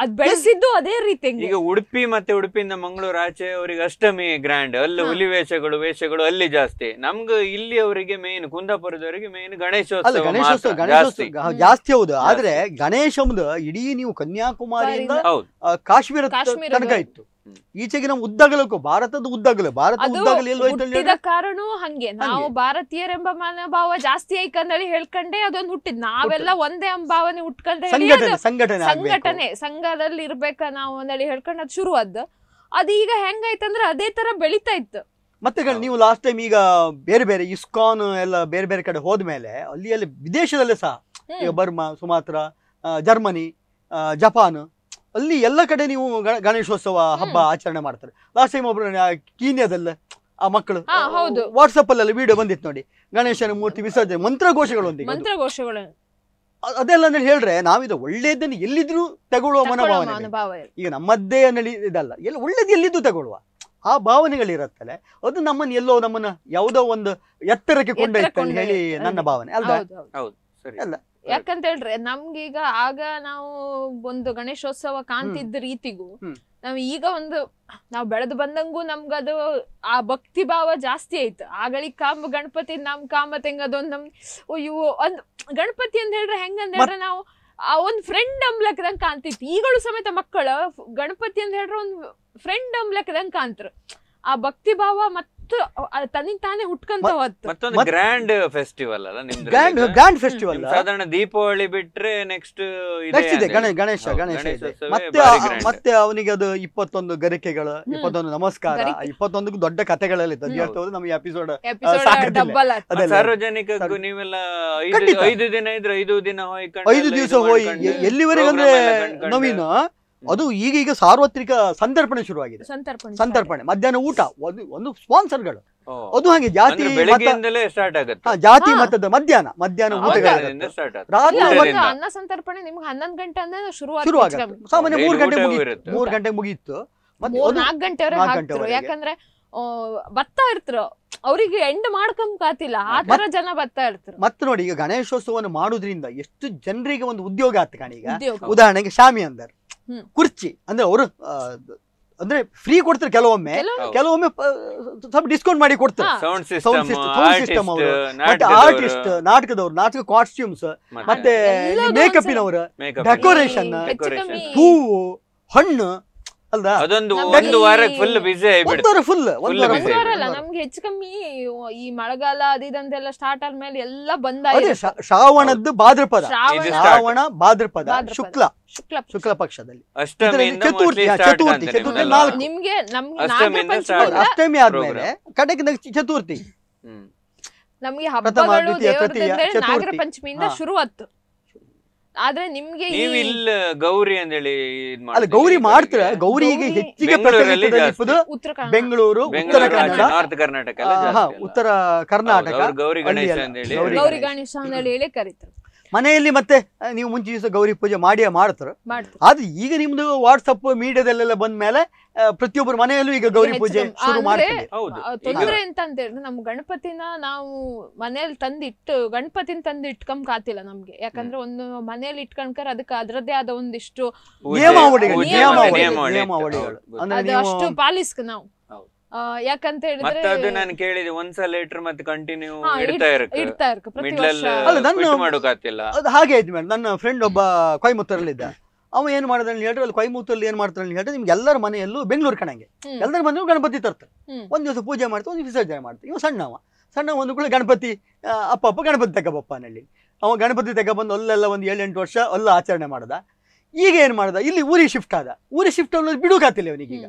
ಅದ್ ಬೆಳೆಸಿದ್ದು ಅದೇ ರೀತಿ ಈಗ ಉಡುಪಿ ಮತ್ತೆ ಉಡುಪಿಯಿಂದ ಮಂಗಳೂರು ಆಚೆ ಅವರಿಗೆ ಅಷ್ಟಮಿ ಗ್ರ್ಯಾಂಡ್ ಅಲ್ಲಿ ಹುಲಿ ವೇಷಗಳು ವೇಷಗಳು ಅಲ್ಲಿ ಜಾಸ್ತಿ ನಮ್ಗ ಇಲ್ಲಿ ಅವರಿಗೆ ಮೇನ್ ಕುಂದಾಪುರದವರಿಗೆ ಮೇನ್ ಗಣೇಶೋತ್ಸವ ಗಣೇಶೋತ್ಸವ ಗಣೇಶೋತ್ಸವ ಜಾಸ್ತಿ ಹೌದು ಆದ್ರೆ ಗಣೇಶಮ್ದು ಇಡೀ ನೀವು ಕನ್ಯಾಕುಮಾರಿಯಿಂದ ಕಾಶ್ಮೀರ ತನಕ ಇತ್ತು ಈಚೆಗೆ ನಾವು ಉದ್ದಗಲಕ್ಕೂ ಭಾರತದ ಉದ್ದಗಲು ಭಾರತ ಉದ್ದಗಲ ಕಾರಣ ಹಂಗೆ ನಾವು ಭಾರತೀಯರೆಂಬ ಮನೋಭಾವ ಜಾಸ್ತಿ ಐಕಂದಲ್ಲಿ ಹೇಳ್ಕಂಡೆ ಅದೊಂದು ಹುಟ್ಟಿದ್ ನಾವೆಲ್ಲ ಒಂದೇ ಅಂಬಾವನೆ ಭಾವನೆ ಉಟ್ಕೊಂಡೆ ಸಂಘಟನೆ ಸಂಘದಲ್ಲಿ ಇರ್ಬೇಕ ನಾವು ಅಂದೇಳಿ ಹೇಳ್ಕೊಂಡ್ ಅದು ಶುರು ಅದ್ ಈಗ ಹೆಂಗೈತಂದ್ರೆ ಅದೇ ತರ ಬೆಳಿತಾ ಇತ್ತು ಮತ್ತೆ ನೀವು ಲಾಸ್ಟ್ ಟೈಮ್ ಈಗ ಬೇರೆ ಬೇರೆ ಇಸ್ಕಾನ್ ಎಲ್ಲ ಬೇರೆ ಬೇರೆ ಕಡೆ ಹೋದ್ಮೇಲೆ ಅಲ್ಲಿ ಅಲ್ಲಿ ವಿದೇಶದಲ್ಲೇ ಸಹ ಈಗ ಬರ್ಮಾ ಸುಮಾತ್ರ ಜರ್ಮನಿ ಜಪಾನ್ ಅಲ್ಲಿ ಎಲ್ಲ ಕಡೆ ನೀವು ಗಣೇಶೋತ್ಸವ ಹಬ್ಬ ಆಚರಣೆ ಮಾಡ್ತಾರೆ ಲಾಸ್ಟ್ ಟೈಮ್ ಒಬ್ರು ಕೀನ್ಯದಲ್ಲ ಆ ಮಕ್ಕಳು ಹಾ, ಹೌದು. ವಾಟ್ಸಪ್ ಅಲ್ಲೆಲ್ಲ ವಿಡಿಯೋ ಬಂದಿತ್ತು ನೋಡಿ ಗಣೇಶನ ಮೂರ್ತಿ ವಿಸರ್ಜನೆ ಮಂತ್ರಘೋಷಗಳೊಂದಿಗೆ ಮಂತ್ರಘೋಷಗಳು ಅದೆಲ್ಲ ಹೇಳ್ರೆ ನಾವಿದ ಒಳ್ಳೇದನ್ನು ಎಲ್ಲಿದ್ರು ತಗೊಳ್ಳುವ ಮನೋಭಾವನೆ ಮನೋಭಾವ ಈಗ ನಮ್ಮದ್ದೇ ಅನ್ನಿ ಇದಲ್ಲ ಎಲ್ಲ ಒಳ್ಳೇದು ಎಲ್ಲಿದ್ದು ತಗೊಳ್ಳುವ ಆ ಭಾವನೆಗಳಿರತ್ತಲ್ಲ ಅದು ನಮ್ಮನ್ನ ಎಲ್ಲೋ ನಮ್ಮನ್ನ ಯಾವುದೋ ಒಂದು ಎತ್ತರಕ್ಕೆ ಕೊಂಡೊಯ್ತು ಅಂತ ಹೇಳಿ ನನ್ನ ಭಾವನೆ ಅಲ್ವಾ ಹೌದು. ಸರಿ ಅಲ್ಲ ಯಾಕಂತ ಹೇಳ್ರೆ ನಮ್ಗೀಗ ಆಗ ನಾವು ಒಂದು ಗಣೇಶೋತ್ಸವ ಕಾಣ್ತಿದ್ದ ರೀತಿಗೂ ನಾವ್ ಈಗ ಒಂದು ನಾವ್ ಬೆಳೆದು ಬಂದಂಗೂ ನಮ್ಗದು ಆ ಭಕ್ತಿ ಭಾವ ಜಾಸ್ತಿ ಆಯ್ತು ಆಗಳಿ ಕಾಮ ಗಣಪತಿ ನಮ್ ಕಾಮ ತೆಂಗ್ ಅದೊಂದ್ ನಮ್ ಅಯ್ಯೋ ಒಂದ್ ಗಣಪತಿ ಅಂತ ಹೇಳ್ರೆ ಹೆಂಗಂತ ಹೇಳ್ರೆ ನಾವು ಆ ಒಂದ್ ಫ್ರೆಂಡ್ ಲೆಕ್ಕದಂಗ್ ಕಾಣ್ತಿತ್ತು ಈಗಳು ಸಮೇತ ಮಕ್ಕಳು ಗಣಪತಿ ಅಂತ ಹೇಳ್ರ ಒಂದ್ ಫ್ರೆಂಡ್ ಲೆಕ್ಕದಂಗ್ ಕಾಣ್ತರು ಆ ಭಕ್ತಿ ಭಾವ ಮತ್ತೆ ಅಷ್ಟು ತನ್ನಿಂದ ತಾನೇ ಹುಟ್ಕೊಂತ ಹೋತ್ತು ಮತ್ತೊಂದು ಗ್ರ್ಯಾಂಡ್ ಫೆಸ್ಟಿವಲ್ ಅಲ್ಲ ಗ್ರ್ಯಾಂಡ್ ಗ್ರ್ಯಾಂಡ್ ಫೆಸ್ಟಿವಲ್ ಸಾಧಾರಣ ದೀಪಾವಳಿ ಬಿಟ್ರೆ ನೆಕ್ಸ್ಟ್ ನೆಕ್ಸ್ಟ್ ಇದೆ ಗಣೇಶ ಗಣೇಶ ಮತ್ತೆ ಮತ್ತೆ ಅವನಿಗೆ ಅದು ಇಪ್ಪತ್ತೊಂದು ಗರಿಕೆಗಳು ಇಪ್ಪತ್ತೊಂದು ನಮಸ್ಕಾರ ಇಪ್ಪತ್ತೊಂದಕ್ಕೂ ದೊಡ್ಡ ಕಥೆಗಳೆಲ್ಲ ಇತ್ತು ಅದು ಹೇಳ್ತಾ ಹೋದ್ರೆ ನಮ್ಗೆ ಎಪಿಸೋಡ್ ಸಾರ್ವಜನಿಕಕ್ಕೂ ನೀವೆಲ್ಲ ಐದು ದಿನ ಇದ್ರೆ ಐದು ದಿನ ಹೋಯ್ಕೊಂಡು ಐದು ದಿವಸ ಹೋಯ್ ಎಲ್ಲಿವರೆಗೆ ಅಂದ್ರೆ ನವೀನ ಅದು ಈಗ ಈಗ ಸಾರ್ವತ್ರಿಕ ಸಂತರ್ಪಣೆ ಶುರುವಾಗಿದೆ ಸಂತರ್ಪಣೆ ಮಧ್ಯಾಹ್ನ ಊಟ ಒಂದು ಸ್ಪಾನ್ಸರ್ಗಳು ಅದು ಹಾಗೆ ಜಾತಿ ಜಾತಿ ಮತದ ಮಧ್ಯಾಹ್ನ ಮಧ್ಯಾಹ್ನ ಅನ್ನ ಸಂತರ್ಪಣೆ ಗಂಟೆ ಸಾಮಾನ್ಯ ಮೂರು ಗಂಟೆ ಮೂರು ಗಂಟೆ ಮುಗಿಯಿತು ಯಾಕಂದ್ರೆ ಬರ್ತಾ ಇರ್ತಾರ ಅವರಿಗೆ ಎಂಡ್ ಮಾಡ್ಕೊಂಡ್ ಕಾತಿಲ್ಲ ಆ ಜನ ಬರ್ತಾ ಇರ್ತಾರೆ ಮತ್ತೆ ನೋಡಿ ಈಗ ಗಣೇಶೋತ್ಸವವನ್ನು ಮಾಡೋದ್ರಿಂದ ಎಷ್ಟು ಜನರಿಗೆ ಒಂದು ಉದ್ಯೋಗ ಆತ ಈಗ ಉದಾಹರಣೆಗೆ ಶಾಮಿ ಅಂದರು ಕುರ್ಚಿ ಅಂದ್ರೆ ಅವರು ಅಂದ್ರೆ ಫ್ರೀ ಕೊಡ್ತಾರೆ ಕೆಲವೊಮ್ಮೆ ಕೆಲವೊಮ್ಮೆ ಸ್ವಲ್ಪ ಡಿಸ್ಕೌಂಟ್ ಮಾಡಿ ಕೊಡ್ತಾರೆ ಸೌಂಡ್ ಸಿಸ್ಟಮ್ ಆರ್ಟಿಸ್ಟ್ ನಾಟಕದವ್ರು ನಾಟಕ ಕಾಸ್ಟ್ಯೂಮ್ಸ್ ಮತ್ತೆ ಮೇಕಪ್ ಮೇಕಪ್ನವರು ಡೆಕೋರೇಷನ್ ಹೂವು ಹಣ್ಣು ಹೆಚ್ಚು ಕಮ್ಮಿ ಈ ಮಳೆಗಾಲ ಅದಿದಂತೆಲ್ಲ ಸ್ಟಾರ್ಟ್ ಆದ್ಮೇಲೆ ಎಲ್ಲಾ ಬಂದ ಶ್ರಾವಣದ್ದು ಭಾದ್ರಪದ ಶ್ರಾವಣ ಭಾದ್ರಪದ ಶುಕ್ಲ ಶುಕ್ಲ ಶುಕ್ಲ ಪಕ್ಷದಲ್ಲಿ ಚತುರ್ಥಿ ಚತುರ್ಥಿ ಚತುರ್ಥಿ ನಿಮ್ಗೆ ನಮ್ಗೆ ಅಷ್ಟಮಿ ಆದ್ಮೇಲೆ ಕಡೆಗೆ ಚತುರ್ಥಿ ನಮ್ಗೆ ಹಬ್ಬಗಳು ನಾಗರ ಪಂಚಮಿಯಿಂದ ಶುರುವಾತು ಆದ್ರೆ ನಿಮ್ಗೆ ಈ- ಗೌರಿ ಅಂತ ಹೇಳಿ ಅಲ್ಲ ಗೌರಿ ಮಾಡ್ತಾರೆ ಗೌರಿಗೆ ಹೆಚ್ಚಿಗೆ ಉತ್ತರ ಬೆಂಗಳೂರು ಉತ್ತರ ಕರ್ನಾಟಕ ಉತ್ತರ ಕರ್ನಾಟಕ ಗೌರಿ ಗಣೇಶ ಅಂತ ಹೇಳಿ ಗೌರಿ ಗೌರಿ ಗಣೇಶ ಅಂತ ಹೇಳಿ ಹೇಳಿ ಕರೀತಾರೆ ಮನೆಯಲ್ಲಿ ಮತ್ತೆ ನೀವು ಮುಂಚೆ ದಿವಸ ಗೌರಿ ಪೂಜೆ ಮಾಡಿಯೇ ಮಾಡ್ತಾರೆ ಮಾಡ್ತಾರೆ ಆದ್ರೆ ಈಗ ನಿಮ್ದು ವಾಟ್ಸಪ್ ಮೀಡಿಯಾದಲ್ಲೆಲ್ಲ ಬಂದ್ಮೇಲೆ ಪ್ರತಿಯೊಬ್ಬರ ಮನೆಯಲ್ಲೂ ಈಗ ಗೌರಿ ಪೂಜೆ ಶುರು ಮಾಡ್ತೀವಿ ತೊಂದ್ರೆ ಅಂತ ಹೇಳಿದ್ರೆ ನಮ್ ಗಣಪತಿನ ನಾವು ಮನೇಲಿ ತಂದಿಟ್ಟು ಗಣಪತಿನ ತಂದು ಇಟ್ಕೊಂಡ್ ಕಾತಿಲ್ಲ ನಮ್ಗೆ ಯಾಕಂದ್ರೆ ಒಂದು ಮನೇಲಿ ಇಟ್ಕೊಂಡ್ಕರ್ ಅದಕ್ಕೆ ಅದರದ್ದೇ ಆದ ಒಂದಿಷ್ಟು ಅಷ್ಟು ಪಾಲಿಸ್ಕ ನಾವು ಯಾಕಂತ ಹೇಳಿದ್ರೆ ನಾನು ಕೇಳಿದೆ ಒಂದ್ಸಲ ಲೆಟರ್ ಮತ್ತೆ ಕಂಟಿನ್ಯೂ ಇಡ್ತಾ ಇರಕ್ಕೆ ಇಡ್ತಾ ಪ್ರತಿ ವರ್ಷ ಅಲ್ಲ ಹಾಗೆ ಆಯ್ತು ಮೇಡಮ್ ನನ್ನ ಫ್ರೆಂಡ್ ಒಬ್ಬ ಕೊಯಮತ್ತೂರಲ್ಲಿ ಅವ ಏನು ಮಾಡಿದ್ರಲ್ಲಿ ಹೇಳಿದ್ರೆ ಅಲ್ಲಿ ಕೈಮೂತಲ್ಲಿ ಏನು ಮಾಡ್ತಾರೆ ಹೇಳಿದ್ರೆ ನಿಮ್ಗೆ ಎಲ್ಲರ ಮನೆಯಲ್ಲೂ ಬೆಂಗಳೂರು ಕಣಂಗೆ ಎಲ್ಲರ ಮನೆಯಲ್ಲೂ ಗಣಪತಿ ತರ್ತಾರೆ ಒಂದು ದಿವಸ ಪೂಜೆ ಮಾಡ್ತಾರೆ ಒಂದು ವಿಸರ್ಜನೆ ಮಾಡ್ತಾರೆ ಇವ ಸಣ್ಣವ ಸಣ್ಣ ಒಂದು ಕೂಡ ಗಣಪತಿ ಅಪ್ಪ ಅಪ್ಪ ಗಣಪತಿ ತಗೋಬಪ್ಪ ಅನ್ನಲ್ಲಿ ಅವ ಗಣಪತಿ ಬಂದು ಅಲ್ಲೆಲ್ಲ ಒಂದು ಏಳೆಂಟು ವರ್ಷ ಅಲ್ಲ ಆಚರಣೆ ಮಾಡ್ದ ಈಗ ಏನು ಮಾಡ್ದ ಇಲ್ಲಿ ಊರಿಗೆ ಶಿಫ್ಟ್ ಆದ ಊರಿಗೆ ಶಿಫ್ಟ್ ಅನ್ನೋದು ಬಿಡುಗಾತಿಲ್ಲ ಈಗ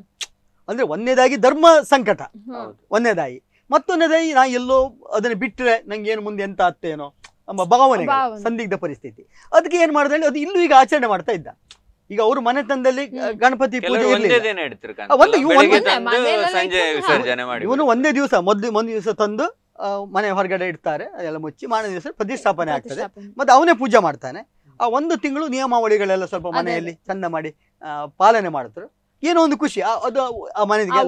ಅಂದ್ರೆ ಒಂದೇದಾಗಿ ಧರ್ಮ ಸಂಕಟ ಒಂದೇದಾಗಿ ಮತ್ತೊಂದೇದಾಗಿ ನಾ ಎಲ್ಲೋ ಅದನ್ನ ಬಿಟ್ಟರೆ ನಂಗೆ ಏನು ಮುಂದೆ ಎಂತ ಆಗ್ತೇನೋ ಅಂಬ ಭಾವನೆ ಸಂದಿಗ್ಧ ಪರಿಸ್ಥಿತಿ ಅದಕ್ಕೆ ಏನು ಮಾಡಿದ್ರೆ ಅದು ಇಲ್ಲೂ ಈಗ ಆಚರಣೆ ಮಾಡ್ತಾ ಇದ್ದ ಈಗ ಅವ್ರ ತಂದಲ್ಲಿ ಗಣಪತಿ ಪೂಜೆ ಇವನು ಒಂದೇ ದಿವಸ ಮೊದ್ಲು ಒಂದ್ ದಿವಸ ತಂದು ಮನೆ ಹೊರಗಡೆ ಇಡ್ತಾರೆ ಅದೆಲ್ಲ ಮುಚ್ಚಿ ಮಾರನೇ ದಿವಸ ಪ್ರತಿಷ್ಠಾಪನೆ ಆಗ್ತದೆ ಮತ್ತೆ ಅವನೇ ಪೂಜೆ ಮಾಡ್ತಾನೆ ಆ ಒಂದು ತಿಂಗಳು ನಿಯಮಾವಳಿಗಳೆಲ್ಲ ಸ್ವಲ್ಪ ಮನೆಯಲ್ಲಿ ಚಂದ ಮಾಡಿ ಪಾಲನೆ ಮಾಡಿದ್ರು ಏನೋ ಒಂದು ಖುಷಿ ಅದು ಆ ಮನೆಗೆ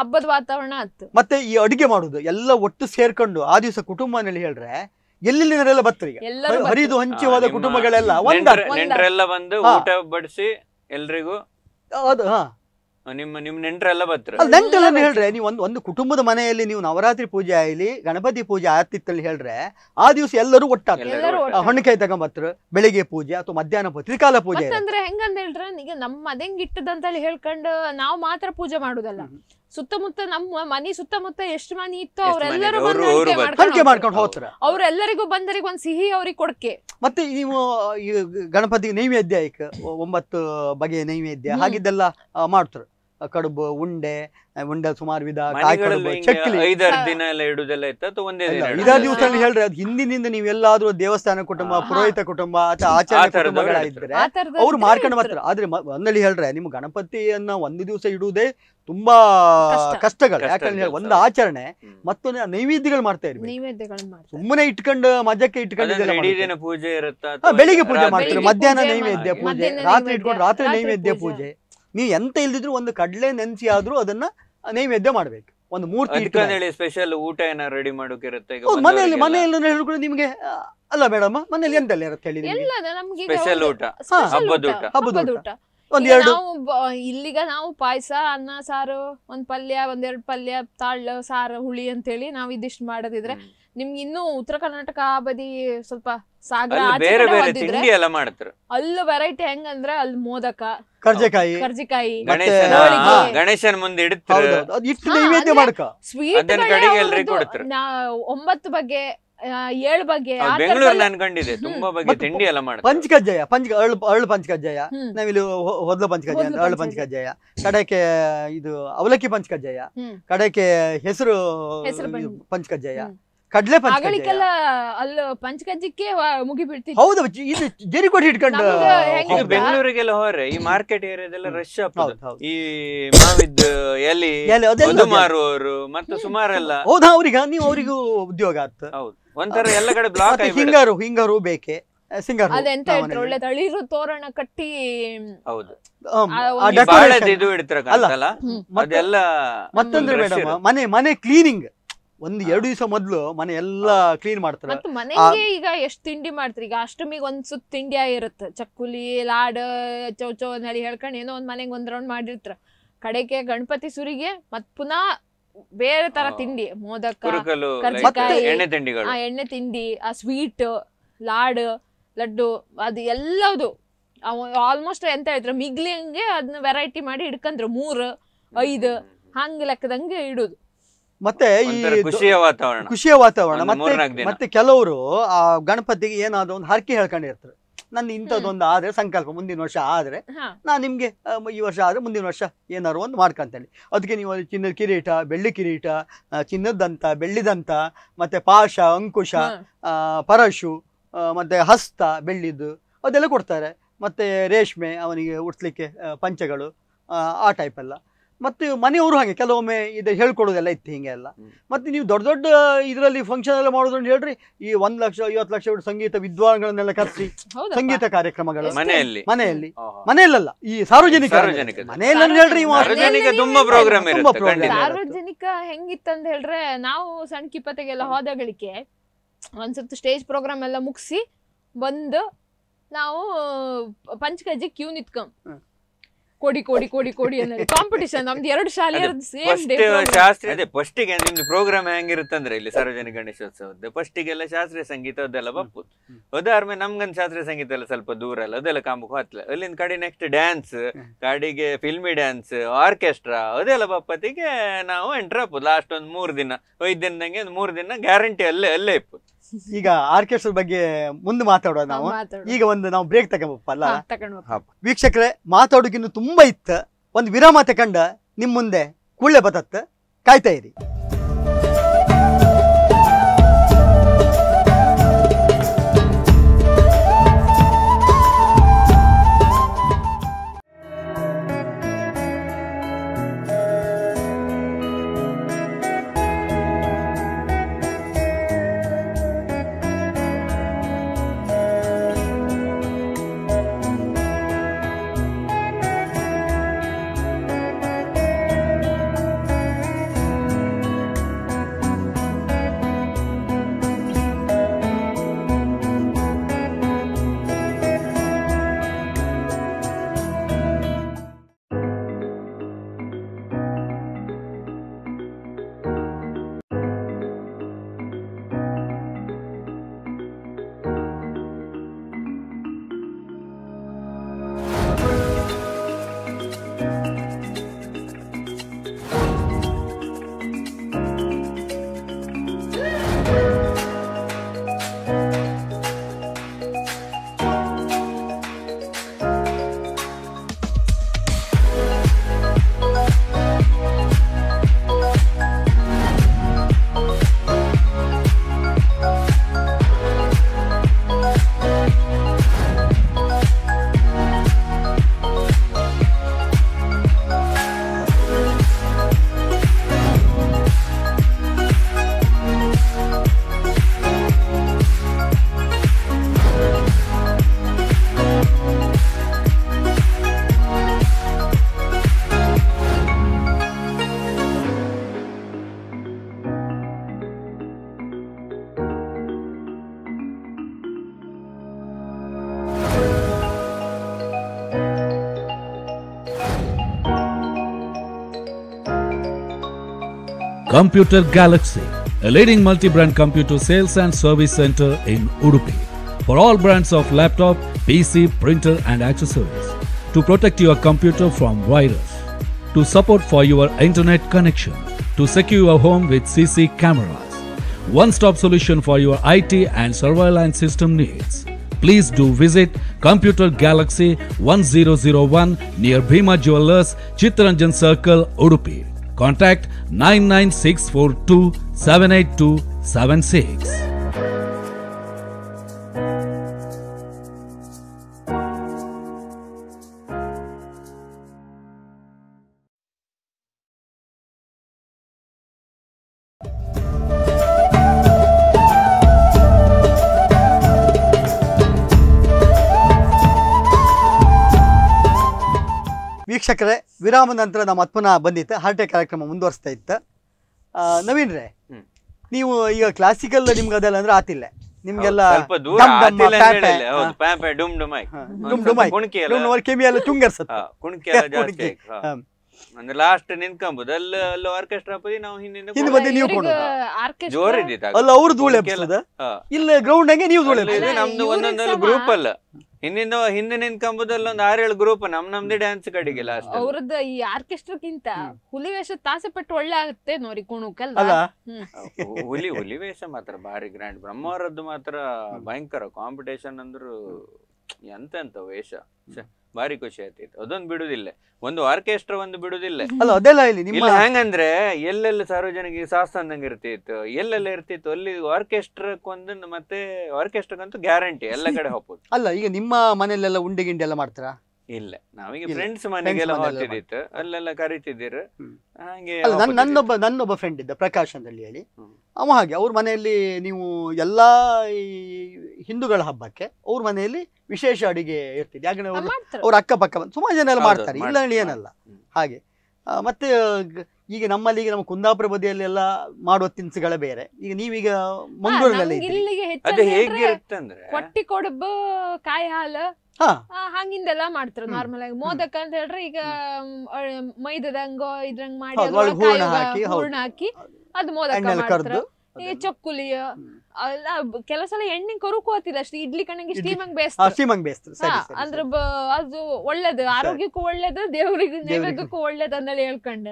ಹಬ್ಬದ ವಾತಾವರಣ ಮತ್ತೆ ಈ ಅಡುಗೆ ಮಾಡುದು ಎಲ್ಲ ಒಟ್ಟು ಸೇರ್ಕೊಂಡು ಆ ದಿವಸ ಕುಟುಂಬನಲ್ಲಿ ಹೇಳ್ರೆ ಎಲ್ಲಿ ಇವರೆಲ್ಲ ಈಗ ಹರಿದು ಹಂಚಿ ಹೋದ ಕುಟುಂಬಗಳೆಲ್ಲ ನೆಂಟರೆಲ್ಲ ಬಂದು ಊಟ ಬಡಿಸಿ ಎಲ್ರಿಗೂ ಅದು ಹಾ ನಿಮ್ಮ ನಿಮ್ಮ ನೆಂಟರೆಲ್ಲ ಬರ್ತಾರೆ ನೆಂಟಲ್ಲ ಹೇಳ್ರೆ ನೀವು ಒಂದು ಒಂದು ಕುಟುಂಬದ ಮನೆಯಲ್ಲಿ ನೀವು ನವರಾತ್ರಿ ಪೂಜೆ ಆಗಲಿ ಗಣಪತಿ ಪೂಜೆ ಆಗ್ತಿತ್ತಲ್ಲಿ ಹೇಳ್ರೆ ಆ ದಿವಸ ಎಲ್ಲರೂ ಒಟ್ಟಾಗ್ತಾರೆ ಹೊಣ್ಣಿಕಾಯಿ ತಗೊಂಬರ್ತಾರೆ ಬೆಳಿಗ್ಗೆ ಪೂಜೆ ಅಥವಾ ಮಧ್ಯಾಹ್ನ ಪೂಜೆ ತ್ರಿಕಾಲ ಪೂಜೆ ಅಂದ್ರೆ ಹೆಂಗಂತ ಹೇಳ್ರೆ ಈಗ ನಮ್ಮ ಮದಂಗ್ ಇಟ್ಟದಂತ ಹೇಳ್ಕೊಂಡು ನಾವು ಮಾತ್ರ ಪೂಜೆ ಮಾಡುದಲ್ಲ ಸುತ್ತಮುತ್ತ ನಮ್ಮ ಮನಿ ಸುತ್ತಮುತ್ತ ಎಷ್ಟು ಮನಿ ಇತ್ತು ಅವರೆಲ್ಲರೂ ಮಾಡ್ಕೊಂಡು ಹೋಗ್ತಾರ ಅವರೆಲ್ಲರಿಗೂ ಬಂದರಿಗೆ ಒಂದ್ ಸಿಹಿ ಅವ್ರಿಗೆ ಕೊಡಕ್ಕೆ ಮತ್ತೆ ನೀವು ಗಣಪತಿ ನೈವೇದ್ಯ ಒಂಬತ್ತು ಬಗೆಯ ನೈವೇದ್ಯ ಹಾಗಿದ್ದೆಲ್ಲ ಮಾಡ್ತಾರೆ ಕಡುಬು ಉಂಡೆ ಉಂಡೆ ಸುಮಾರು ವಿಧ ಚಕ್ಲಿ ಐದಾರು ದಿನ ಎಲ್ಲ ಇಡುದೆಲ್ಲ ಇತ್ತು ಒಂದೇ ದಿವಸ ಹೇಳ್ರಿ ಅದು ಹಿಂದಿನಿಂದ ನೀವು ಎಲ್ಲಾದ್ರೂ ದೇವಸ್ಥಾನ ಕುಟುಂಬ ಪುರೋಹಿತ ಕುಟುಂಬ ಅಥವಾ ಆಚಾರ ಕುಟುಂಬಗಳಾಗಿದ್ರೆ ಅವ್ರು ಮಾರ್ಕೊಂಡು ಬರ್ತಾರೆ ಆದ್ರೆ ಒಂದಲ್ಲಿ ಹೇಳ್ರೆ ನಿಮ್ ಗಣಪತಿಯನ್ನ ಒಂದು ದಿವಸ ಇಡುವುದೇ ತುಂಬಾ ಕಷ್ಟಗಳು ಯಾಕಂದ್ರೆ ಒಂದ್ ಆಚರಣೆ ಮತ್ತೊಂದು ನೈವೇದ್ಯಗಳು ಮಾಡ್ತಾ ಇರ್ಬೇಕು ಸುಮ್ಮನೆ ಇಟ್ಕೊಂಡು ಮಜಕ್ಕೆ ಇಟ್ಕೊಂಡು ಪೂಜೆ ಇರುತ್ತೆ ಬೆಳಿಗ್ಗೆ ಪೂಜೆ ಮಾಡ್ತಾರೆ ಮಧ್ಯಾಹ್ನ ನೈವೇದ್ಯ ಪೂಜೆ ರಾತ್ರಿ ಇಟ್ಕೊಂಡು ರಾತ್ರಿ ನೈವೇದ್ಯ ಪೂಜೆ ನೀವು ಎಂತ ಇಲ್ದಿದ್ರು ಒಂದು ಕಡಲೆ ನೆನ್ಸಿ ಆದ್ರೂ ಅದನ್ನ ನೈವೇದ್ಯ ಮಾಡ್ಬೇಕು ಒಂದು ಮೂರ್ತಿ ಹೇಳಿ ಸ್ಪೆಷಲ್ ಊಟ ಏನಾದ್ರು ರೆಡಿ ಮಾಡೋಕೆ ಇರುತ್ತೆ ಈಗ ಮನೆಯಲ್ಲಿ ಮನೆಯಲ್ಲಿ ಹೇಳಿದ್ರು ನಿಮ್ಗೆ ಅಲ್ಲ ಮೇಡಮ್ ಮನೆಯಲ್ಲಿ ಎಂತೆಲ್ಲ ಇರುತ್ತೆ ಹೇಳಿ ಸ್ಪೆಷಲ್ ಊಟ ಹಬ್ಬದ ಊಟ ಹಬ್ಬದ ಊಟ. ಒಂದೆರಡು ನಾವು ಇಲ್ಲಿಗ ನಾವು ಪಾಯಸ ಅನ್ನ ಸಾರು ಒಂದ್ ಪಲ್ಯ ಒಂದೆರಡು ಪಲ್ಯ ತಾಳ್ ಸಾರು ಹುಳಿ ಅಂತೇಳಿ ನಾವ್ ಇದಿಷ್ಟು ಮಾಡೋದಿದ್ರೆ ನಿಮ್ಗೆ ಇನ್ನು ಉತ್ತರ ಕರ್ನಾಟಕ ಆ ಬದಿ ಸ್ವಲ್ಪ ಸಾಗರ ಅಲ್ಲಿ ತಿಂಡಿ ವೆರೈಟಿ ಹೆಂಗಂದ್ರೆ ಅಲ್ಲಿ ಮೋದಕ ಕರ್ಜಿಕಾಯಿ ಕರ್ಜಿಕಾಯಿ ಗಣೇಶನ ಗಣೇಶನ ಮುಂದೆ ಇಡ್ತಾರೆ ಹೌದೌದು ಅದು ಮಾಡಕ ಸ್ವೀಟ್ ಒಂಬತ್ತು ಬಗೆ ಏಳು ಬಗೆ ಬೆಂಗಳೂರಲ್ಲಿ ಅನ್ಕೊಂಡಿದೆ ತುಂಬಾ ಬಗ್ಗೆ ತಿಂಡಿ ಎಲ್ಲ ಮಾಡ್ತಾರೆ ಪಂಚಕಜ್ಜಾಯ ಪಂಚ ಅರಳು ಅರಳು ಪಂಚಕಜ್ಜಾಯ ಹ್ಮ್, ನಾವಿಲ್ಲಿ ಹೊದ್ಲು ಪಂಚಕಜ್ಜಾಯ ಹೊದ್ಲು ಅರಳು ಪಂಚಕಜ್ಜಾಯ ಕಡೆಗೆ ಇದು ಅವಲಕ್ಕಿ ಪಂಚಕಜ್ಜಾಯ ಹ್ಮ್. ಹೆಸರು ಪಂಚಕಜ್ಜಾಯ ಕಡ್ಲೆ ಅಗಳಿಗೆಲ್ಲ ಅಲ್ಲ ಪಂಚಕಜ್ಜಿಕ್ಕೆ ಮುಗಿಬಿಡ್ತಿತ್ತು ಹೌದು ಇದು ಕೊಡಿ ಇಟ್ಕೊಂಡು ಈಗ ಬೆಂಗಳೂರಿಗೆಲ್ಲ ಹೋರೆ ಈ ಮಾರ್ಕೆಟ್ ಏರಿಯಾದೆಲ್ಲ ರಶ್ ಈ ಮಾವಿದ್ ಎಲಿ ಮಾರುವವರು ಮತ್ತೆ ಸುಮಾರೆಲ್ಲ ಹೌದಾ ಅವ್ರಿಗೆ ನೀವು ಅವರಿಗೂ ಉದ್ಯೋಗ ಆತ ಹೌದು ಒಂಥರ ಎಲ್ಲ ಕಡೆ ಬ್ಲಾಕ್ ಹಿಂಗಾರು ಹಿಂಗಾರು ಬೇಕೆ ಸಿಂಗರ್ ಅದೆಂತ ಹೇಳ್ತಾರೆ ಒಳ್ಳೆ ತಳಿರು ತೋರಣ ಕಟ್ಟಿ ಹೌದು ಇದು ಅದೆಲ್ಲ ಮತ್ತೊಂದ್ರೆ ಮೇಡಮ್ ಮನೆ ಮನೆ ಕ್ಲೀನಿಂಗ್ ಒಂದ್ ಎರಡು ದಿವಸ ಮೊದ್ಲು ಮನೆ ಎಲ್ಲ ಕ್ಲೀನ್ ಮಾಡ್ತಾರೆ ಮನೆಗೆ ಈಗ ಎಷ್ಟು ತಿಂಡಿ ಮಾಡ್ತಾರೆ ಈಗ ಅಷ್ಟಮಿಗೆ ಒಂದ್ ಸುತ್ತ ತಿಂಡಿ ಆಗಿರುತ್ತೆ ಚಕ್ಕುಲಿ ಲಾಡ್ ಚೌ ಒಂದ್ ಹೇಳಿ ಹೇಳ್ಕೊಂಡು ಏನೋ ಒಂದ್ ಮನೆಗೆ ಒಂದ್ ರೌಂಡ್ ಮಾಡಿರ್ತಾರ ಕಡೆಗೆ ಗಣಪತಿ ಸುರಿಗೆ ಮತ್ ಪುನಃ ಬೇರೆ ತರ ತಿಂಡಿ ಮೋದಕ ತಿಂಡಿಗಳು ಆ ಎಣ್ಣೆ ತಿಂಡಿ ಆ ಸ್ವೀಟ್ ಲಾಡ್ ಲಡ್ಡು ಅದು ಎಲ್ಲದು ಆಲ್ಮೋಸ್ಟ್ ಎಂತ ಹೇಳ್ತಾರೆ ಮಿಗ್ಲಿಂಗೆ ಅದನ್ನ ವೆರೈಟಿ ಮಾಡಿ ಇಡ್ಕಂದ್ರು ಮೂರು ಐದು ಹಂಗ ಲೆಕ್ಕದಂಗೆ ಇಡುದು ಮತ್ತೆ ಈ ಖುಷಿಯ ವಾತಾವರಣ ಖುಷಿಯ ವಾತಾವರಣ ಮತ್ತೆ ಮತ್ತೆ ಕೆಲವರು ಆ ಗಣಪತಿಗೆ ಏನಾದ್ರು ಒಂದು ಹರಕೆ ಹೇಳ್ಕೊಂಡಿರ್ತಾರೆ ನನ್ನ ಇಂಥದ್ದೊಂದು ಆದ್ರೆ ಸಂಕಲ್ಪ ಮುಂದಿನ ವರ್ಷ ಆದ್ರೆ ನಾನು ನಿಮ್ಗೆ ಈ ವರ್ಷ ಆದ್ರೆ ಮುಂದಿನ ವರ್ಷ ಏನಾದ್ರು ಒಂದು ಮಾಡ್ಕೊಂತೇನೆ ಅದಕ್ಕೆ ನೀವು ಚಿನ್ನದ ಕಿರೀಟ ಬೆಳ್ಳಿ ಕಿರೀಟ ಚಿನ್ನದಂತ ಬೆಳ್ಳಿದಂತ ಮತ್ತೆ ಪಾಶ ಅಂಕುಶ ಪರಶು ಮತ್ತೆ ಹಸ್ತ ಬೆಳ್ಳಿದ್ದು ಅದೆಲ್ಲ ಕೊಡ್ತಾರೆ ಮತ್ತೆ ರೇಷ್ಮೆ ಅವನಿಗೆ ಉಡ್ಸ್ಲಿಕ್ಕೆ ಪಂಚಗಳು ಆ ಟೈಪ್ ಎಲ್ಲ ಮತ್ತೆ ಮನೆಯವರು ಹಾಗೆ ಕೆಲವೊಮ್ಮೆ ಇದು ಹೇಳ್ಕೊಡೋದೆಲ್ಲ ಇತ್ತು ಎಲ್ಲ ಮತ್ತೆ ನೀವು ದೊಡ್ಡ ದೊಡ್ಡ ಇದರಲ್ಲಿ ಫಂಕ್ಷನ್ ಎಲ್ಲ ಮಾಡೋದು ಅಂತ ಹೇಳ್ರಿ ಈ ಒಂದ್ ಲಕ್ಷ ಐವತ್ತು ಲಕ್ಷ ಸಂಗೀತ ವಿದ್ವಾನ್ಗಳನ್ನೆಲ್ಲ ಕರೆಸಿ ಸಂಗೀತ ಕಾರ್ಯಕ್ರಮಗಳು ಮನೆಯಲ್ಲಿ ಮನೆಯಲ್ಲಿ ಮನೆಯಲ್ಲ ಈ ಸಾರ್ವಜನಿಕ ಮನೆಯಲ್ಲಿ ಹೇಳ್ರಿ ಪ್ರೋಗ್ರಾಮ್ ಸಾರ್ವಜನಿಕ ಹೆಂಗಿತ್ತಂತ ಹೇಳ್ರೆ ನಾವು ಸಣ್ಣ ಕಿಪ್ಪತೆಗೆಲ್ಲ ಹೋದಗಳಿಗೆ ಒಂದ್ಸರ್ತಿ ಸ್ಟೇಜ್ ಪ್ರೋಗ್ರಾಮ್ ಎಲ್ಲ ಮುಗಿಸಿ ಬಂದು ನಾವು ಪಂಚಕಜ್ಜಿ ಕ್ಯೂ ನಿತ್ಕೊಂಡ್ ಕೊಡಿ ಕೊಡಿ ಕೊಡಿ ಕೊಡಿ ಅನ್ನೋದು ಕಾಂಪಿಟಿಷನ್ ನಮ್ದು ಎರಡು ಶಾಲೆ ಸೇಮ್ ಡೇ ಶಾಸ್ತ್ರೀಯ ಅದೇ ಫಸ್ಟಿಗೆ ನಿಮ್ದು ಪ್ರೋಗ್ರಾಮ್ ಅಂದ್ರೆ ಇಲ್ಲಿ ಸಾರ್ವಜನಿಕ ಗಣೇಶೋತ್ಸವದ್ದು ಫಸ್ಟಿಗೆಲ್ಲ ಶಾಸ್ತ್ರೀಯ ಸಂಗೀತ ಅದೆಲ್ಲ ಬಪ್ಪು ಉದಾಹರಣೆ ನಮ್ಗನ್ ಶಾಸ್ತ್ರೀಯ ಸಂಗೀತ ಎಲ್ಲ ಸ್ವಲ್ಪ ದೂರ ಅಲ್ಲ ಅದೆಲ್ಲ ಕಾಂಬು ಹತ್ತಲ ಅಲ್ಲಿಂದ ಕಡೆ ನೆಕ್ಸ್ಟ್ ಡ್ಯಾನ್ಸ್ ಕಡೆಗೆ ಫಿಲ್ಮಿ ಡ್ಯಾನ್ಸ್ ಆರ್ಕೆಸ್ಟ್ರಾ ಅದೆಲ್ಲ ಬಪ್ಪತ್ತಿಗೆ ನಾವು ಎಂಟ್ರಪ್ಪು ಲಾಸ್ಟ್ ಒಂದು ಮೂರು ದಿನ ಒಯ್ದು ದಿನದಂಗೆ ಒಂದು ಮೂರು ದಿನ ಗ್ಯಾರಂಟಿ ಅಲ್ಲೇ ಅಲ್ಲೇ ಇಪ್ಪು ಈಗ ಆರ್ಕೆಸ್ಟ್ರ ಬಗ್ಗೆ ಮುಂದೆ ಮಾತಾಡೋಣ ನಾವು ಈಗ ಒಂದು ನಾವು ಬ್ರೇಕ್ ತಗೋಬಪ್ಪಲ್ಲ ವೀಕ್ಷಕರೇ ಮಾತಾಡೋಕಿನ್ನು ತುಂಬಾ ಇತ್ತು ಒಂದು ವಿರಾಮ ತಗೊಂಡ ನಿಮ್ ಮುಂದೆ ಕೂಳೆ ಬತತ್ತ ಕಾಯ್ತಾ ಇರಿ Computer Galaxy, a leading multi-brand computer sales and service center in Udupi for all brands of laptop, PC, printer and accessories to protect your computer from virus, to support for your internet connection, to secure your home with CC cameras, one-stop solution for your IT and surveillance system needs. Please do visit Computer Galaxy 1001 near Bhima Jewelers, Chittaranjan Circle, Udupi. Contact 9964278276. ವಿರಾಮ ನಂತರ ನಮ್ಮ ಪುನಃ ಬಂದಿತ್ತು ಹಾರ್ಟೆ ಕಾರ್ಯಕ್ರಮ ಮುಂದುವರಿಸ್ತಾ ಇತ್ತು ನವೀನ್ ರೇ ನೀವು ಈಗ ಕ್ಲಾಸಿಕಲ್ ನಿಮ್ಗೆ ಅದೆಲ್ಲ ಅಂದ್ರೆ ಆತಿಲ್ಲ ನಿಮ್ಗೆಲ್ಲ ಅಂದ್ರೆ ಲಾಸ್ಟ್ ನಿಂತ್ಕೊಂಬೋದು ಅಲ್ಲಿ ಅಲ್ಲಿ ಆರ್ಕೆಸ್ಟ್ರಾ ಪದಿ ನಾವು ಹಿಂದಿನ ಹಿಂದೆ ಬಂದು ನೀವು ಜೋರ್ ಇದ್ದಿತ್ತು ಅಲ್ಲ ಅವ್ರು ಧೂಳೆ ಇಲ್ಲ ಗ್ರೌಂಡ್ ಹಂಗೆ ನೀವು ಧೂಳೆ ನಮ್ದು ಒಂದೊಂದು ಗ್ರೂಪ್ ಅಲ್ಲ ಹಿಂದಿನ ಹಿಂದೆ ನಿಂತ್ಕೊಂಬುದಲ್ಲಿ ಒಂದ್ ಆರೇಳು ಗ್ರೂಪ್ ನಮ್ ನಮ್ದೇ ಡ್ಯಾನ್ಸ್ ಕಡೆಗೆ ಲಾಸ್ಟ್ ಅವ್ರದ್ದು ಈ ಆರ್ಕೆಸ್ಟ್ರಕ್ಕಿಂತ ಹುಲಿ ವೇಷ ತಾಸೆ ಪಟ್ಟು ಒಳ್ಳೆ ಆಗುತ್ತೆ ನೋಡಿ ಕುಣು ಹುಲಿ ಹುಲಿ ವೇಷ ಮಾತ್ರ ಬಾರಿ ಗ್ರ್ಯಾಂಡ್ ಬ್ರಹ್ಮವರದ್ದು ಮಾತ್ರ ಭಯಂಕರ ಕಾಂಪಿಟೇಷನ್ ಅಂದ್ರು ಎಂತ ಎಂತ ವೇಷ ಭಾರಿ ಖುಷಿ ಆಗ್ತಿತ್ತು ಅದೊಂದು ಬಿಡುದಿಲ್ಲ ಒಂದು ಆರ್ಕೆಸ್ಟ್ರಾ ಒಂದು ಬಿಡುದಿಲ್ಲ ಅಲ್ಲ ಅದೆಲ್ಲ ಹೆಂಗಂದ್ರೆ ಎಲ್ಲೆಲ್ಲಿ ಸಾರ್ವಜನಿಕ ಶಾಸ್ತ್ರ ಇರ್ತಿತ್ತು ಎಲ್ಲೆಲ್ಲ ಇರ್ತಿತ್ತು ಅಲ್ಲಿ ಆರ್ಕೆಸ್ಟ್ರಕ್ಕೊಂದು ಮತ್ತೆ ಅಂತೂ ಗ್ಯಾರಂಟಿ ಎಲ್ಲ ಕಡೆ ಹೋಗ್ಬೋದು ಅಲ್ಲ ಈಗ ನಿಮ್ಮ ಮನೆಯಲ್ಲೆಲ್ಲ ಉಂಡೆ ಗಿಂಡಿ ಎಲ್ಲ ಮಾಡ್ತೀರಾ ಇಲ್ಲ ನಾವೀಗ ಫ್ರೆಂಡ್ಸ್ ಮನೆಗೆಲ್ಲ ಹೋಗ್ತಿದ್ದಿತ್ತು ಅಲ್ಲೆಲ್ಲ ಕರಿತಿದ್ದೀರ ಹಾಗೆ ನನ್ನೊಬ್ಬ ನನ್ನೊಬ್ಬ ಫ್ರೆಂಡ್ ಇದ್ದ ಪ್ರಕಾಶ್ ಅಂತ ಹೇಳಿ ಅವ ಹಾಗೆ ಅವ್ರ ಮನೆಯಲ್ಲಿ ನೀವು ಎಲ್ಲ ಹಿಂದೂಗಳ ಹಬ್ಬಕ್ಕೆ ಅವ್ರ ಮನೆಯಲ್ಲಿ ವಿಶೇಷ ಅಡಿಗೆ ಇರ್ತಿದ್ದೆ ಯಾಕಂದ್ರೆ ಅವರು ಅವ್ರ ಅಕ್ಕಪಕ್ಕ ಬಂದು ಸುಮಾರು ಜನ ಎಲ್ಲ ಮಾಡ್ತಾರೆ ಇಲ್ಲ ಏನಲ್ಲ ಹಾಗೆ ಮತ್ತೆ ಈಗ ನಮ್ಮಲ್ಲಿ ಈಗ ನಮ್ಮ ಕುಂದಾಪುರ ಬದಿಯಲ್ಲೆಲ್ಲ ಮಾಡುವ ತಿನಿಸುಗಳೇ ಬೇರೆ ಈಗ ನೀವೀಗ ಮಂಗಳೂರಿನಲ್ಲಿ ಕೊಟ್ಟಿ ಕೊಡಬು ಕಾಯಿ ಹಾಲು ಹಂಗಿಂದೆಲ್ಲ ಮಾಡ್ತಾರೆ ನಾರ್ಮಲ್ ಆಗಿ ಮೋದಕ ಅಂತ ಹೇಳ್ರೆ ಈಗ ಮೈದದಂಗೋ ಇದ್ರಂಗ್ ಮಾಡಿ ಹೂರ್ಣ ಹಾಕಿ ಅದು ಮೋದಕ ಎಣ್ಣೆಲ್ ಈ ಚಕ್ಕುಲಿ ಅಲ್ಲ ಕೆಲವು ಸಲ ಎಣ್ಣೆ ಕರುಕೋತಿಲ್ಲ ಅಷ್ಟು ಇಡ್ಲಿ ಕಣ್ಣಿಗೆ ಸ್ಟೀಮ್ ಹಂಗ್ ಆ ಸರಿ, ಸರಿ, ಅಂದ್ರ ಅದು ಒಳ್ಳೇದು ಆರೋಗ್ಯಕ್ಕೂ ಒಳ್ಳೇದು ದೇವ್ರಿಗೆ ನೈವೇದ್ಯಕ್ಕೂ ಒಳ್ಳೇದು ಅನ್ನೆಲ್ಲ ಹೇಳ್ಕೊಂಡ